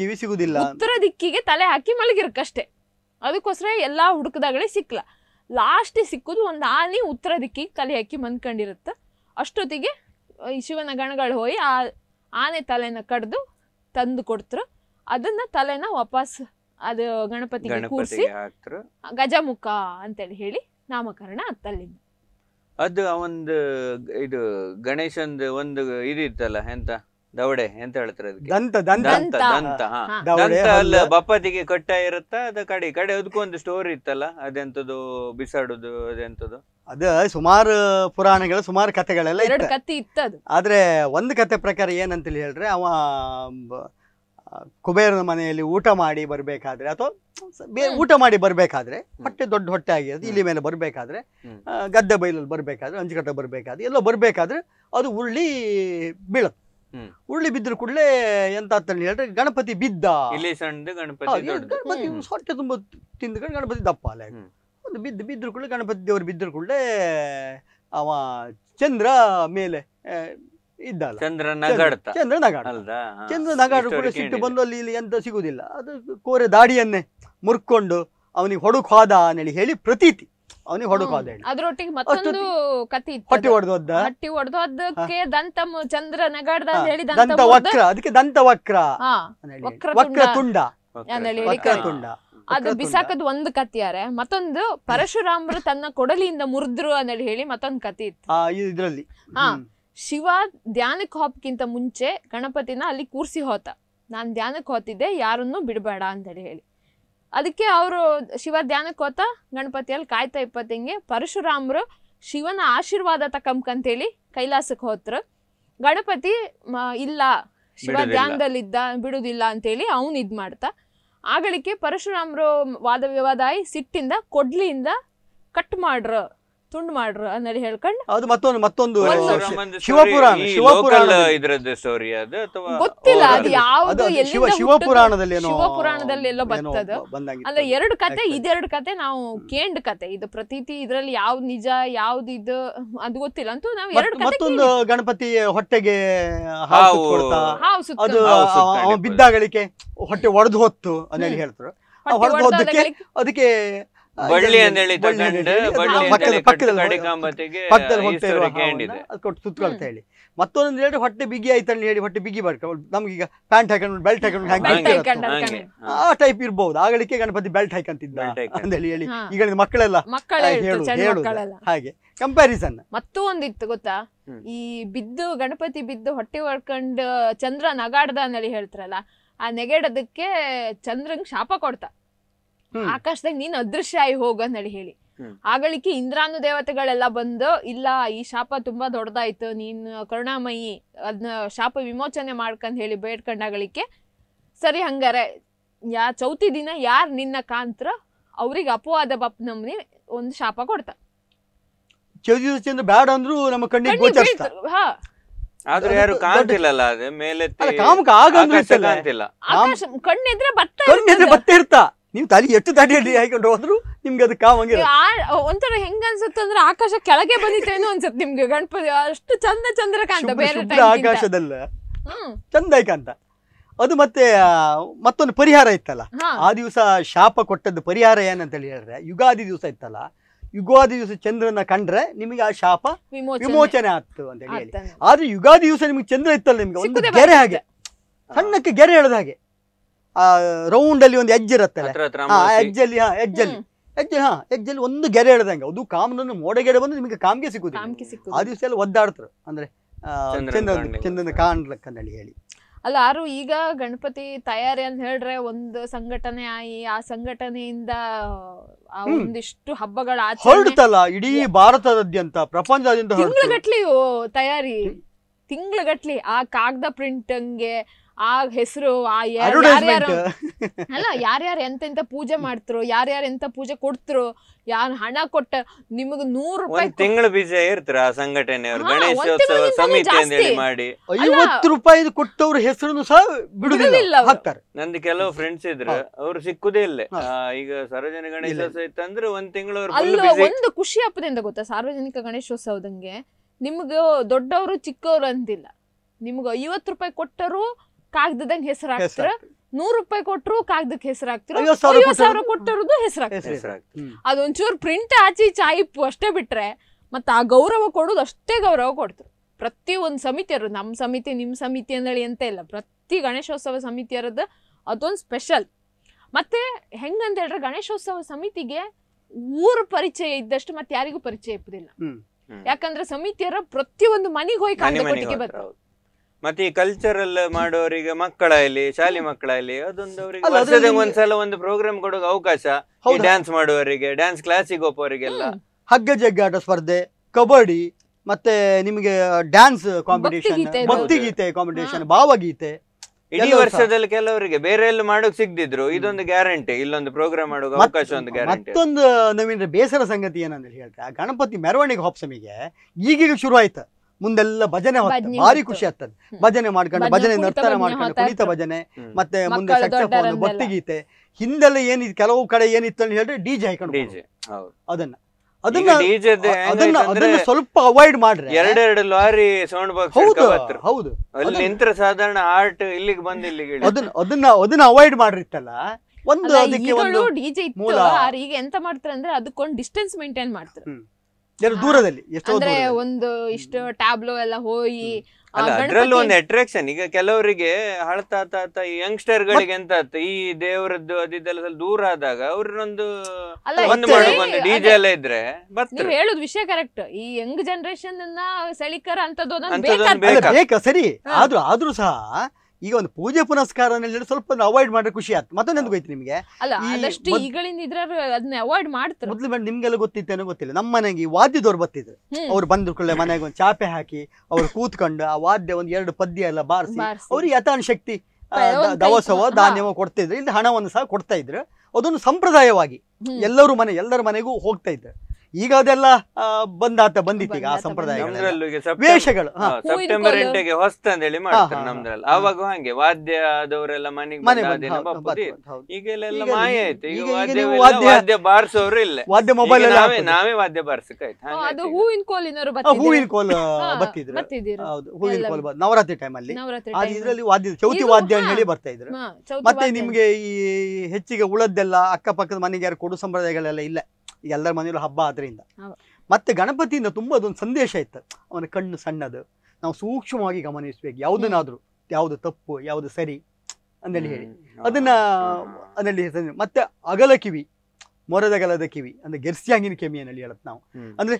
ಜೀವಿ ಸಿಗುದಿಲ್ಲ ಉತ್ತರ ದಿಕ್ಕಿಗೆ ತಲೆ ಹಾಕಿ ಮಲಗಿರ್ಕಷ್ಟೇ ಅದಕ್ಕೋಸ್ಕರ ಎಲ್ಲಾ ಹುಡುಕದಾಗಲೇ ಸಿಕ್ಲ ಲಾಸ್ಟ್ ಸಿಕ್ಕುದು ಒಂದು ಆನೆ ಉತ್ತರ ದಿಕ್ಕಿಗೆ ತಲೆ ಹಾಕಿ ಮಂದ್ಕೊಂಡಿರುತ್ತೆ ಅಷ್ಟೊತ್ತಿಗೆ ಶಿವನ ಗಣಗಳು ಹೋಗಿ ಆ ಆನೆ ತಲೆನ ಕಡ್ದು ತಂದು ಕೊಡ್ತರು ಅದನ್ನ ತಲೆನ ವಾಪಸ್ ಅದು ಗಣಪತಿಗೆ ಕೂರಿಸಿ ಗಜಮುಖ ಅಂತ ಹೇಳಿ ನಾಮಕರಣ ಅತ್ತಲ್ಲಿಂದ ಅದು ಒಂದು ಇದು ಗಣೇಶಂದು ಒಂದು ಇದಿತ್ತಲ್ಲ ಎಂತ ದವಡೆ ಎಂತ ಹೇಳ್ತಾರೆ ದಂತ ದಂತ ದಂತ ದಂತ ಅಲ್ಲ ಬಪ್ಪತಿಗೆ ಕಟ್ಟ ಇರುತ್ತ ಅದ ಕಡೆ ಕಡೆ ಅದಕ್ಕೂ ಒಂದು ಸ್ಟೋರಿ ಇತ್ತಲ್ಲ ಅದೆಂತದ್ದು ಬಿಸಾಡುದು ಅದೆಂತದ್ದು ಅದ ಸುಮಾರು ಪುರಾಣಗಳು ಸುಮಾರು ಕಥೆಗಳೆಲ್ಲ ಕಥೆ ಇತ್ತು ಆದ್ರೆ ಒಂದು ಕತೆ ಪ್ರಕಾರ ಏನಂತ ಹೇಳ್ರೆ ಅವ ಕುಬೇರನ ಮನೆಯಲ್ಲಿ ಊಟ ಮಾಡಿ ಬರಬೇಕಾದ್ರೆ ಅಥವಾ ಊಟ ಮಾಡಿ ಬರಬೇಕಾದ್ರೆ ಹೊಟ್ಟೆ ದೊಡ್ಡ ಹೊಟ್ಟೆ ಆಗಿರೋದು ಇಲ್ಲಿ ಮೇಲೆ ಬರಬೇಕಾದ್ರೆ ಗದ್ದೆ ಬೈಲಲ್ಲಿ ಬರಬೇಕಾದ್ರೆ ಅಂಜುಕಟ್ಟ ಬರಬೇಕಾದ್ರೆ ಎಲ್ಲೋ ಬರಬೇಕಾದ್ರೆ ಅದು ಉರುಳಿ ಬೀಳತ್ತೆ ಉಳ್ಳಿ ಬಿದ್ದರು ಕೂಡಲೇ ಎಂತ ಅಂತಂದು ಹೇಳಿದ್ರೆ ಗಣಪತಿ ಬಿದ್ದ ಗಣಪತಿ ಹೊಟ್ಟೆ ತುಂಬ ತಿಂದ್ಕೊಂಡು ಗಣಪತಿ ದಪ್ಪ ಅಲ್ಲ ಒಂದು ಬಿದ್ದು ಬಿದ್ದರು ಕೂಡಲೇ ಗಣಪತಿ ದೇವರು ಬಿದ್ದರು ಕೂಡಲೇ ಅವ ಚಂದ್ರ ಮೇಲೆ ಇದ್ದಲ್ಲ ಚಂದ್ರ ಚಂದ್ರ ನಗಾಡ ಕೂಡ ಸಿಟ್ಟು ಬಂದು ಅಲ್ಲಿ ಇಲ್ಲಿ ಎಂತ ಸಿಗುದಿಲ್ಲ ಅದು ಕೋರೆ ದಾಡಿಯನ್ನೇ ಮುರ್ಕೊಂಡು ಅವನಿಗೆ ಹೊಡಕು ಹೋದ ಅನ್ನ ಹೇಳಿ ಪ್ರತೀತಿ ಅವನಿಗೆ ಹೊಡಕು ಹಾದ ಹೇಳಿ ಅದ್ರೊಟ್ಟಿಗೆ ಮತ್ತೊಂದು ಕತಿ ಹೊಟ್ಟಿ ಹೊಡೆದೋದ್ದ ಹಟ್ಟಿ ಅದಕ್ಕೆ ದಂತ ಚಂದ್ರ ನಗಾಡ್ದ ಅಂತ ಹೇಳಿ ದಂತ ವಕ್ರ ಅದಕ್ಕೆ ದಂತ ವಕ್ರ ವಕ್ರ ತುಂಡ ವಕ್ರ ತುಂಡ ಅದು ಬಿಸಾಕದ್ ಒಂದು ಕತಿಯಾರೆ ಮತ್ತೊಂದು ಪರಶುರಾಮರು ತನ್ನ ಕೊಡಲಿಯಿಂದ ಮುರಿದ್ರು ಅಂತ ಹೇಳಿ ಮತ್ತೊಂದು ಕತಿ ಇತ್ತು ಇದ್ರಲ್ಲಿ ಶಿವ ಧ್ಯಾನಕ್ಕೆ ಹೋಪ್ಕಿಂತ ಮುಂಚೆ ಗಣಪತಿನ ಅಲ್ಲಿ ಕೂರಿಸಿ ಹೋತ ನಾನು ಧ್ಯಾನಕ್ಕೆ ಹೋತಿದ್ದೆ ಯಾರನ್ನೂ ಬಿಡಬೇಡ ಅಂತೇಳಿ ಹೇಳಿ ಅದಕ್ಕೆ ಅವರು ಶಿವ ಧ್ಯಾನಕ್ಕೆ ಹೋತ ಗಣಪತಿಯಲ್ಲಿ ಕಾಯ್ತಾ ಇಪ್ಪತ್ತಿಂಗೆ ಪರಶುರಾಮರು ಶಿವನ ಆಶೀರ್ವಾದ ತಕಂಕಂತೇಳಿ ಕೈಲಾಸಕ್ಕೆ ಹೋತ್ರು ಗಣಪತಿ ಇಲ್ಲ ಶಿವ ಧ್ಯಾನದಲ್ಲಿದ್ದ ಬಿಡುದಿಲ್ಲ ಅಂತೇಳಿ ಅವನು ಇದು ಮಾಡ್ತಾ ಆಗಳಿಕೆ ಪರಶುರಾಮರು ವಾದ ವಿವಾದ ಸಿಟ್ಟಿಂದ ಕೊಡ್ಲಿಯಿಂದ ಕಟ್ ಮಾಡ್ರು ತುಂಡು ಮಾಡ್ರು ಅನ್ನೋದು ಹೇಳ್ಕೊಂಡು ಅದು ಮತ್ತೊಂದು ಮತ್ತೊಂದು ಶಿವಪುರಾಣ ಶಿವಪುರಾಣ ಇದ್ರದ್ದು ಸ್ಟೋರಿ ಅದು ಗೊತ್ತಿಲ್ಲ ಅದು ಯಾವುದು ಶಿವ ಶಿವಪುರಾಣದಲ್ಲಿ ಏನೋ ಶಿವಪುರಾಣದಲ್ಲಿ ಎಲ್ಲೋ ಬರ್ತದ ಅಂದ್ರೆ ಎರಡು ಕತೆ ಇದೆರಡು ಕತೆ ನಾವು ಕೇಂಡ್ ಕತೆ ಇದು ಪ್ರತೀತಿ ಇದ್ರಲ್ಲಿ ಯಾವ್ದು ನಿಜ ಯಾವ್ದು ಇದು ಅದು ಗೊತ್ತಿಲ್ಲ ಅಂತೂ ನಾವು ಎರಡು ಮತ್ತೊಂದು ಗಣಪತಿ ಹೊಟ್ಟೆಗೆ ಹಾವು ಅದು ಬಿದ್ದಾಗಳಿಕೆ ಹೊಟ್ಟೆ ಒಡೆದು ಹೊತ್ತು ಅನ್ನೋದು ಹೇಳ್ತಾರೆ ಅದಕ್ಕೆ ಬಳ್ಳಿ ಹೇಳಿ ಮತ್ತೊಂದು ಹೇಳಿ ಹೊಟ್ಟೆ ಬಿಗಿ ಆಯ್ತು ಹೇಳಿ ಹೊಟ್ಟೆ ಬಿಗಿ ಬರ್ಕೊಂಡು ನಮ್ಗೀಗ ಪ್ಯಾಂಟ್ ಹಾಕೊಂಡು ಬೆಲ್ಟ್ ಹಾಕೊಂಡು ಆ ಟೈಪ್ ಇರ್ಬಹುದು ಆಗಲಿಕ್ಕೆ ಗಣಪತಿ ಬೆಲ್ಟ್ ಹಾಕಂತಿದ್ದ ಅಂತ ಹೇಳಿ ಹೇಳಿ ಈಗ ಮಕ್ಕಳೆಲ್ಲ ಹಾಗೆ ಕಂಪ್ಯಾರಿಸನ್ ಮತ್ತೊಂದಿತ್ತು ಗೊತ್ತಾ ಈ ಬಿದ್ದು ಗಣಪತಿ ಬಿದ್ದು ಹೊಟ್ಟೆ ಹೊಡ್ಕೊಂಡು ಚಂದ್ರ ನಗಾಡ್ದ ಅಂತೇಳಿ ಹೇಳ್ತಾರಲ್ಲ ಆ ನೆಗೆಡೋದಕ್ಕೆ ಚಂದ್ರಂಗ್ ಶಾಪ ಕೊಡ್ತಾ ಆಕಾಶದಾಗ ನೀನ್ ಆಯ್ ಹೋಗು ಅಂದೇಳಿ ಹೇಳಿ ಆಗಳಿಕೆ ಇಂದ್ರಾನು ದೇವತೆಗಳೆಲ್ಲ ಬಂದು ಇಲ್ಲ ಈ ಶಾಪ ತುಂಬಾ ದೊಡ್ಡದಾಯ್ತು ನೀನ್ ಕರುಣಾಮಯಿ ಅದ್ನ ಶಾಪ ವಿಮೋಚನೆ ಮಾಡ್ಕಂದ್ ಹೇಳಿ ಬೇಡ್ಕಂಡಾಗಳಿಕೆ ಸರಿ ಹಂಗಾರೆ ಯಾ ಚೌತಿ ದಿನ ಯಾರ್ ನಿನ್ನ ಕಾಂತ್ರ ಅವ್ರಿಗೆ ಅಪವಾದ ಬಪ್ ನಮ್ನಿ ಒಂದು ಶಾಪ ಕೊಡ್ತಾ ಚೌತಿ ಬ್ಯಾಡ ಅಂದ್ರು ನಮ್ಮ ಕಣ್ಣಿಗೆ ಹಾ ಆದ್ರೆ ಯಾರು ಕಾಣ್ತಿಲ್ಲಲ್ಲ ಅದು ಮೇಲೆ ಕಾಮಕ ಆಗಂದ್ರೆ ಕಾಣ್ತಿಲ್ಲ ಕಣ್ಣಿದ್ರೆ ಬರ್ತಾ ಕಣ್ಣಿದ್ರೆ ಇರ್ತಾ ನೀವು ತಲೆ ಎಷ್ಟು ದಾಡಿ ಅಡ್ಡಿ ಹಾಕೊಂಡು ಹೋದ್ರು ನಿಮ್ಗೆ ಅದು ಕಾವಂಗಿಲ್ಲ ಒಂಥರ ಹೆಂಗ ಅನ್ಸುತ್ತೆ ಅಂದ್ರೆ ಆಕಾಶ ಕೆಳಗೆ ಬಂದಿತ್ತೇನು ಅನ್ಸುತ್ತೆ ನಿಮ್ಗೆ ಗಣಪತಿ ಅಷ್ಟು ಚಂದ ಚಂದ್ರಕಾಂತ ಬೇರೆ ಆಕಾಶದಲ್ಲ ಚಂದ ಕಾಂತ ಅದು ಮತ್ತೆ ಮತ್ತೊಂದು ಪರಿಹಾರ ಇತ್ತಲ್ಲ ಆ ದಿವಸ ಶಾಪ ಕೊಟ್ಟದ್ದು ಪರಿಹಾರ ಏನಂತ ಹೇಳಿದ್ರೆ ಯುಗಾದಿ ದಿವಸ ಇತ್ತಲ್ಲ ಯುಗಾದಿ ದಿವಸ ಚಂದ್ರನ ಕಂಡ್ರೆ ನಿಮಗೆ ಆ ಶಾಪ ವಿಮೋಚನೆ ಆಗ್ತು ಅಂತ ಹೇಳಿ ಆದ್ರೆ ಯುಗಾದಿ ದಿವಸ ನಿಮ್ಗೆ ಚಂದ್ರ ಇತ್ತಲ್ಲ ನಿಮ್ಗೆ ಒಂದು ಗೆರೆ ಹಾಗೆ ಸಣ್ಣಕ್ಕೆ ಗೆರೆ ಹೇಳದ ಹಾಗೆ ರೌಂಡ್ ಅಲ್ಲಿ ಒಂದು ಎಜ್ ಇರತ್ತಲ್ಲ ಎಜ್ಜಲ್ಲಿ ಹಾ ಎಜ್ಜಲ್ಲಿ ಎಜ್ಜಲ್ಲಿ ಹಾ ಎಜ್ಜಲ್ಲಿ ಒಂದು ಗೆರೆ ಎಳ್ದಂಗೆ ಅದು ಕಾಮನ ಗೆರೆ ಬಂದು ನಿಮಗೆ ಕಾಮ್ಗೆ ಸಿಕ್ಕುದು ಆ ದಿವಸ ಎಲ್ಲ ಒದ್ದಾಡ್ತಾರೆ ಅಂದ್ರೆ ಚಂದ್ರ ಚಂದನ ಕಾಣ್ಲಕ್ಕಂದೇಳಿ ಹೇಳಿ ಅಲ್ಲ ಆರು ಈಗ ಗಣಪತಿ ತಯಾರಿ ಅಂತ ಹೇಳ್ರೆ ಒಂದು ಸಂಘಟನೆ ಆಯಿ ಆ ಸಂಘಟನೆಯಿಂದ ಒಂದಿಷ್ಟು ಹಬ್ಬಗಳ ಹೊರಡ್ತಲ್ಲ ಇಡೀ ಭಾರತದಾದ್ಯಂತ ಪ್ರಪಂಚದಾದ್ಯಂತ ತಿಂಗಳಗಟ್ಲಿ ತಯಾರಿ ತಿಂಗಳಗಟ್ಲಿ ಆ ಕಾಗದ ಪ್ರಿಂಟಂಗೆ ಆ ಹೆಸರು ಆ ಯಾರ್ಯಾರು ಅಲ್ಲ ಯಾರ್ಯಾರು ಎಂತೆಂತ ಪೂಜೆ ಮಾಡ್ತರು ಯಾರ್ಯಾರು ಎಂತ ಪೂಜೆ ಕೊಡ್ತರು ಯಾರ ಹಣ ಕೊಟ್ಟ ನಿಮಗ ನೂರ್ ರೂಪಾಯಿ ತಿಂಗಳ ಬೀಜ ಇರ್ತಾರ ಆ ಸಂಘಟನೆ ಗಣೇಶೋತ್ಸವ ಸಮಿತಿ ಅಂತ ಹೇಳಿ ಮಾಡಿ ಐವತ್ತು ರೂಪಾಯಿ ಕೊಟ್ಟವ್ರ ಹೆಸರನ್ನು ಸಹ ಬಿಡುದಿಲ್ಲ ಹಾಕ್ತಾರೆ ನಂದು ಕೆಲವು ಫ್ರೆಂಡ್ಸ್ ಇದ್ರು ಅವ್ರು ಸಿಕ್ಕುದೇ ಇಲ್ಲ ಈಗ ಸಾರ್ವಜನಿಕ ಗಣೇಶೋತ್ಸವ ಇತ್ತಂದ್ರೆ ಒಂದ್ ತಿಂಗಳು ಒಂದು ಖುಷಿ ಹಬ್ಬದಿಂದ ಗೊತ್ತಾ ಸಾರ್ವಜನಿಕ ಗಣೇಶೋತ್ಸವದಂಗೆ ನಿಮ್ಗೆ ದೊಡ್ಡವರು ಚಿಕ್ಕವರು ಅಂತಿಲ್ಲ ನಿಮ್ಗೆ ಐವತ್ತು ರೂಪಾಯಿ ಕೊಟ್ಟರು ಕಾಗ್ದದಂಗ್ ಹೆಸರು ಹಾಕ್ತಾರ ನೂರು ರೂಪಾಯಿ ಕೊಟ್ಟರು ಕಾಗದಕ್ಕೆ ಹೆಸರು ಹಾಕ್ತಿರೋ ಐವತ್ ಸಾವಿರ ಕೊಟ್ಟಿರೋದು ಹೆಸರು ಹಾಕ್ತಾರೆ ಅದೊಂಚೂರು ಪ್ರಿಂಟ್ ಆಚಿ ಚಾಯಿ ಅಷ್ಟೇ ಬಿಟ್ರೆ ಮತ್ತೆ ಆ ಗೌರವ ಕೊಡೋದು ಅಷ್ಟೇ ಗೌರವ ಕೊಡ್ತಾರೆ ಪ್ರತಿ ಒಂದು ಸಮಿತಿಯರು ನಮ್ಮ ಸಮಿತಿ ನಿಮ್ಮ ಸಮಿತಿ ಅಂದೇಳಿ ಅಂತ ಇಲ್ಲ ಪ್ರತಿ ಗಣೇಶೋತ್ಸವ ಸಮಿತಿಯರದ್ದು ಅದೊಂದು ಸ್ಪೆಷಲ್ ಮತ್ತೆ ಹೆಂಗಂತ ಹೇಳ್ರೆ ಗಣೇಶೋತ್ಸವ ಸಮಿತಿಗೆ ಊರು ಪರಿಚಯ ಇದ್ದಷ್ಟು ಮತ್ತೆ ಯಾರಿಗೂ ಪರಿಚಯ ಇಪ್ಪದಿಲ್ಲ ಯಾಕಂದ್ರೆ ಸಮಿತಿಯರ ಪ್ರತಿಯೊಂದು ಮನೆಗೆ ಹೋಗಿ ಕಾಂಡ ಕೊಟ್ಟಿಗೆ ಬರ್ತಾರೆ ಮತ್ತೆ ಈ ಕಲ್ಚರಲ್ ಮಾಡುವವರಿಗೆ ಇಲ್ಲಿ ಶಾಲೆ ಮಕ್ಕಳಲ್ಲಿ ಅದೊಂದು ಅವರಿಗೆ ಒಂದ್ಸಲ ಒಂದು ಪ್ರೋಗ್ರಾಮ್ ಕೊಡೋಕೆ ಅವಕಾಶ ಡ್ಯಾನ್ಸ್ ಮಾಡುವವರಿಗೆ ಡ್ಯಾನ್ಸ್ ಕ್ಲಾಸಿಗೆ ಒಪ್ಪವರಿಗೆಲ್ಲ ಹಗ್ಗ ಜಗ್ಗಾಟ ಸ್ಪರ್ಧೆ ಕಬಡ್ಡಿ ಮತ್ತೆ ನಿಮಗೆ ಡ್ಯಾನ್ಸ್ ಕಾಂಪಿಟೇಷನ್ ಭಕ್ತಿ ಗೀತೆ ಕಾಂಪಿಟೇಷನ್ ಭಾವಗೀತೆ ಇಡೀ ವರ್ಷದಲ್ಲಿ ಕೆಲವರಿಗೆ ಬೇರೆ ಎಲ್ಲ ಮಾಡೋಕ್ ಸಿಗದಿದ್ರು ಇದೊಂದು ಗ್ಯಾರಂಟಿ ಇಲ್ಲೊಂದು ಪ್ರೋಗ್ರಾಮ್ ಮಾಡೋಕೆ ಅವಕಾಶ ಒಂದು ಗ್ಯಾರಂಟಿ ಮತ್ತೊಂದು ನವೀನ್ ಬೇಸರ ಸಂಗತಿ ಏನಂದ್ರೆ ಹೇಳ್ತಾ ಗಣಪತಿ ಮೆರವಣಿಗೆ ಹಾಪ್ಸಮಿಗೆ ಈಗೀಗ ಶುರು ಆಯ್ತು ಮುಂದೆಲ್ಲ ಭಜನೆ ಭಾರಿ ಖುಷಿ ಆಗ್ತದೆ ಭಜನೆ ಮಾಡ್ಕೊಂಡು ಭಜನೆ ನರ್ತನ ಮಾಡ್ಕೊಂಡು ಕುಣಿತ ಭಜನೆ ಮತ್ತೆ ಮುಂದೆ ಸಕ್ಸಫೋನ್ ಭಕ್ತಿಗೀತೆ ಹಿಂದೆಲ್ಲ ಏನಿದೆ ಕೆಲವು ಕಡೆ ಏನಿತ್ತು ಅಂತ ಹೇಳಿದ್ರೆ ಡಿಜೆ ಹಾಕೊಂಡು ಅದನ್ನ ಅದನ್ನ ಅದನ್ನ ಅದನ್ನ ಸ್ವಲ್ಪ ಅವಾಯ್ಡ್ ಮಾಡ್ರಿ ಎರಡೆರಡು ಲಾರಿ ಸೌಂಡ್ ಬಾಕ್ಸ್ ಹೌದು ಹೌದು ಅಲ್ಲಿ ನಿಂತ್ರ ಸಾಧಾರಣ ಆರ್ಟ್ ಇಲ್ಲಿಗೆ ಬಂದು ಇಲ್ಲಿಗೆ ಅದನ್ನ ಅದನ್ನ ಅದನ್ನ ಅವಾಯ್ಡ್ ಮಾಡಿರ್ತಲ್ಲ ಒಂದು ಅದಕ್ಕೆ ಒಂದು ಡಿಜೆ ಇತ್ತು ಈಗ ಎಂತ ಮಾಡ್ತಾರೆ ಅಂದ್ರೆ ಅದಕ್ಕೊಂದು ಡಿಸ್ಟೆನ್ಸ್ ಮೇಂಟೈನ್ ಮಾಡ್ತಾರೆ ದೂರದಲ್ಲಿ ಒಂದು ಇಷ್ಟು ಟ್ಯಾಬ್ಲೋ ಎಲ್ಲ ಹೋಗಿ ಅಲ್ಲ ಗಣಪತಿ- ಅದ್ರಲ್ಲೂ ಒಂದು ಅಟ್ರಾಕ್ಷನ್ ಈಗ ಕೆಲವರಿಗೆ ಹಳ್ತಾ ತಾತ ಈ ಯಂಗ್ಸ್ಟರ್ ಗಳಿಗೆ ಎಂತ ಈ ದೇವರದ್ದು ಅದಿದ್ದೆಲ್ಲ ಸ್ವಲ್ಪ ದೂರ ಆದಾಗ ಅವ್ರನ್ನೊಂದು ಒಂದು ಡಿಜೆ ಎಲ್ಲ ಇದ್ರೆ ನೀವು ಬರ್ತಾರೆ ಹೇಳುದ್ ವಿಷಯ ಕರೆಕ್ಟ್ ಈ ಯಂಗ್ ಜನರೇಷನ್ ಸೆಳಿಕರ್ ಅಂತದ್ದು ಅನ್ನೋದು ಸರಿ ಆದ್ರೂ ಆದ್ರೂ ಸಹ ಈಗ ಒಂದು ಪೂಜೆ ಪುನಸ್ಕಾರ ಸ್ವಲ್ಪ ಅವಾಯ್ಡ್ ಮಾಡಿದ್ರೆ ಖುಷಿ ಆಯ್ತು ಮತ್ತೊಂದು ಎಂತ ನಿಮಗೆ ಅವಾಯ್ಡ್ ಮಾಡ್ತಾರೆ ಮೊದಲು ಮೇಡಮ್ ನಿಮ್ಗೆಲ್ಲ ಗೊತ್ತಿತ್ತೇನೋ ಗೊತ್ತಿಲ್ಲ ನಮ್ಮ ಮನೆಗೆ ವಾದ್ಯದವ್ರು ಬರ್ತಿದ್ರು ಅವ್ರು ಬಂದ್ರು ಕೊಳ್ಳೆ ಮನೆಗೆ ಒಂದು ಚಾಪೆ ಹಾಕಿ ಅವ್ರು ಕೂತ್ಕೊಂಡು ಆ ವಾದ್ಯ ಒಂದು ಎರಡು ಪದ್ಯ ಎಲ್ಲ ಬಾರಿಸಿ ಅವ್ರಿಗೆ ಯಥಾನ್ ಶಕ್ತಿ ದವಸವೋ ಧಾನ್ಯವೋ ಕೊಡ್ತಿದ್ರು ಇಲ್ಲಿ ಹಣವನ್ನು ಸಹ ಕೊಡ್ತಾ ಇದ್ರು ಅದೊಂದು ಸಂಪ್ರದಾಯವಾಗಿ ಎಲ್ಲರೂ ಮನೆ ಎಲ್ಲರ ಮನೆಗೂ ಹೋಗ್ತಾ ಇದ್ರು ಈಗ ಅದೆಲ್ಲ ಬಂದಾತ ಬಂದಿತ್ತು ಈಗ ಆ ಸಂಪ್ರದಾಯ ವೇಷಗಳು ಸೆಪ್ಟೆಂಬರ್ ಎಂಟಿಗೆ ಹೊಸ್ತ ಅಂತ ಹೇಳಿ ಮಾಡ್ತಾರೆ ನಮ್ದ್ರಲ್ಲಿ ಅವಾಗ ಹಂಗೆ ವಾದ್ಯದವರೆಲ್ಲ ಮನೆಗೆ ಈಗೆಲ್ಲ ಮಾಯ ಆಯ್ತು ಈಗ ವಾದ್ಯ ಬಾರಿಸೋರು ಇಲ್ಲ ವಾದ್ಯ ಮೊಬೈಲ್ ನಾವೇ ನಾವೇ ವಾದ್ಯ ಬಾರಿಸಕ್ಕಾಯ್ತು ಹೂವಿನ ಕೋಲ್ ಹೂವಿನ ಕೋಲ್ ಬತ್ತಿದ್ರು ಹೌದು ಹೂವಿನ ಕೋಲ್ ನವರಾತ್ರಿ ಟೈಮ್ ಅಲ್ಲಿ ಇದರಲ್ಲಿ ವಾದ್ಯ ಚೌತಿ ವಾದ್ಯ ಅಂತ ಹೇಳಿ ಬರ್ತಾ ಇದ್ರು ಮತ್ತೆ ನಿಮ್ಗೆ ಈ ಹೆಚ್ಚಿಗೆ ಉಳದ್ದೆಲ್ಲ ಅಕ್ಕಪಕ್ಕದ ಮನೆಗೆ ಯಾರು ಕೊಡು ಸಂಪ್ರದಾಯಗಳೆಲ್ಲ ಇಲ್ಲ ಈಗ ಎಲ್ಲರ ಮನೆಯಲ್ಲೂ ಹಬ್ಬ ಆದ್ರಿಂದ ಮತ್ತೆ ಗಣಪತಿಯಿಂದ ತುಂಬ ಅದೊಂದು ಸಂದೇಶ ಇತ್ತು ಅವನ ಕಣ್ಣು ಸಣ್ಣದು ನಾವು ಸೂಕ್ಷ್ಮವಾಗಿ ಗಮನಿಸಬೇಕು ಯಾವುದನ್ನಾದ್ರೂ ಯಾವುದು ತಪ್ಪು ಯಾವುದು ಸರಿ ಅಂದೇಳಿ ಹೇಳಿ ಅದನ್ನ ಅದಲ್ಲಿ ಮತ್ತೆ ಅಗಲ ಕಿವಿ ಮೊರದಗಲದ ಕಿವಿ ಅಂದ್ರೆ ಗೆರ್ಸಿಯಾಂಗಿನ ಅನ್ನಲ್ಲಿ ಹೇಳತ್ ನಾವು ಅಂದ್ರೆ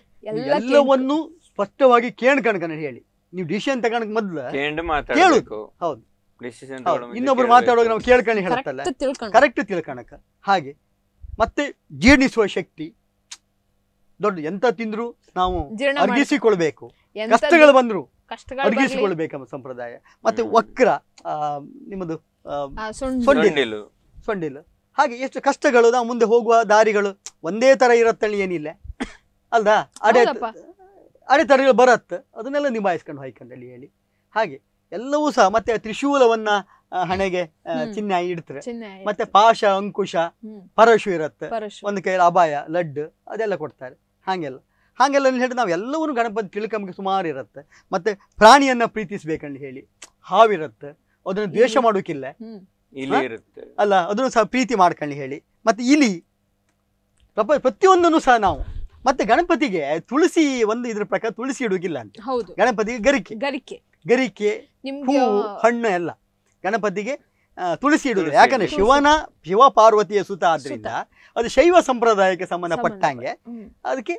ಎಲ್ಲವನ್ನು ಸ್ಪಷ್ಟವಾಗಿ ಕೇಳ್ಕಣ್ಕನ ಹೇಳಿ ನೀವು ಡಿಸಿಷನ್ ತಗೊಂಡ್ ಮೊದ್ಲು ಕೇಳು ಹೌದು ಇನ್ನೊಬ್ರು ಮಾತಾಡುವಾಗ ನಾವು ಕೇಳ್ಕೊಂಡು ಹೇಳುತ್ತಲ್ಲ ಕರೆಕ್ಟ್ ತಿಳ್ಕಣಕ ಹಾಗೆ ಮತ್ತೆ ಜೀರ್ಣಿಸುವ ಶಕ್ತಿ ದೊಡ್ಡ ಎಂತ ತಿಂದ್ರು ನಾವು ಅರ್ಗಿಸಿಕೊಳ್ಬೇಕು ಕಷ್ಟಗಳು ಬಂದ್ರು ಅರ್ಗಿಸಿಕೊಳ್ಬೇಕಮ್ಮ ಸಂಪ್ರದಾಯ ಮತ್ತೆ ವಕ್ರ ನಿಮ್ಮದು ಸೊಂಡಿಲು ಸೊಂಡಿಲು ಹಾಗೆ ಎಷ್ಟು ಕಷ್ಟಗಳು ನಾವು ಮುಂದೆ ಹೋಗುವ ದಾರಿಗಳು ಒಂದೇ ತರ ಇರತ್ತಳಿ ಏನಿಲ್ಲ ಅಲ್ದಾ ಅಡೆ ಅಡೆತಡೆಗಳು ಬರತ್ತೆ ಅದನ್ನೆಲ್ಲ ನಿಭಾಯಿಸ್ಕೊಂಡು ಹೋಯ್ಕಂದೇಳಿ ಹೇಳಿ ಹಾಗೆ ಎಲ್ಲವೂ ಸಹ ಮತ್ತೆ ತ್ರಿಶೂಲವನ್ನ ಹಣೆಗೆ ಚಿಹ್ನೆ ಇಡ್ತಾರೆ ಮತ್ತೆ ಪಾಶ ಅಂಕುಶ ಪರಶು ಇರುತ್ತೆ ಒಂದು ಕೈಯಲ್ಲಿ ಅಬಾಯ ಲಡ್ಡು ಅದೆಲ್ಲ ಕೊಡ್ತಾರೆ ಹಾಗೆಲ್ಲ ಹಾಗೆಲ್ಲ ಹೇಳಿ ನಾವು ಎಲ್ಲವೂ ಗಣಪತಿ ತಿಳ್ಕೊಂಬಕ್ಕೆ ಸುಮಾರು ಇರುತ್ತೆ ಮತ್ತೆ ಪ್ರಾಣಿಯನ್ನ ಪ್ರೀತಿಸ್ಬೇಕಂತ ಹೇಳಿ ಹಾವಿರುತ್ತೆ ಅದನ್ನು ದ್ವೇಷ ಮಾಡೋಕ್ಕಿಲ್ಲ ಅಲ್ಲ ಅದನ್ನು ಸಹ ಪ್ರೀತಿ ಮಾಡ್ಕೊಂಡು ಹೇಳಿ ಮತ್ತೆ ಇಲಿ ಪ್ರಪ ಪ್ರತಿಯೊಂದನ್ನು ಸಹ ನಾವು ಮತ್ತೆ ಗಣಪತಿಗೆ ತುಳಸಿ ಒಂದು ಇದ್ರ ಪ್ರಕಾರ ತುಳಸಿ ಇಡೋಕಿಲ್ಲ ಅಂತ ಗಣಪತಿಗೆ ಗರಿಕೆ ಗರಿಕೆ ಗರಿಕೆ ಹಣ್ಣು ಎಲ್ಲ ಗಣಪತಿಗೆ ತುಳಸಿ ಇಡುವುದು ಯಾಕಂದ್ರೆ ಶಿವನ ಶಿವ ಪಾರ್ವತಿಯ ಸುತ ಆದ್ರಿಂದ ಅದು ಶೈವ ಸಂಪ್ರದಾಯಕ್ಕೆ ಸಂಬಂಧಪಟ್ಟಂಗೆ ಅದಕ್ಕೆ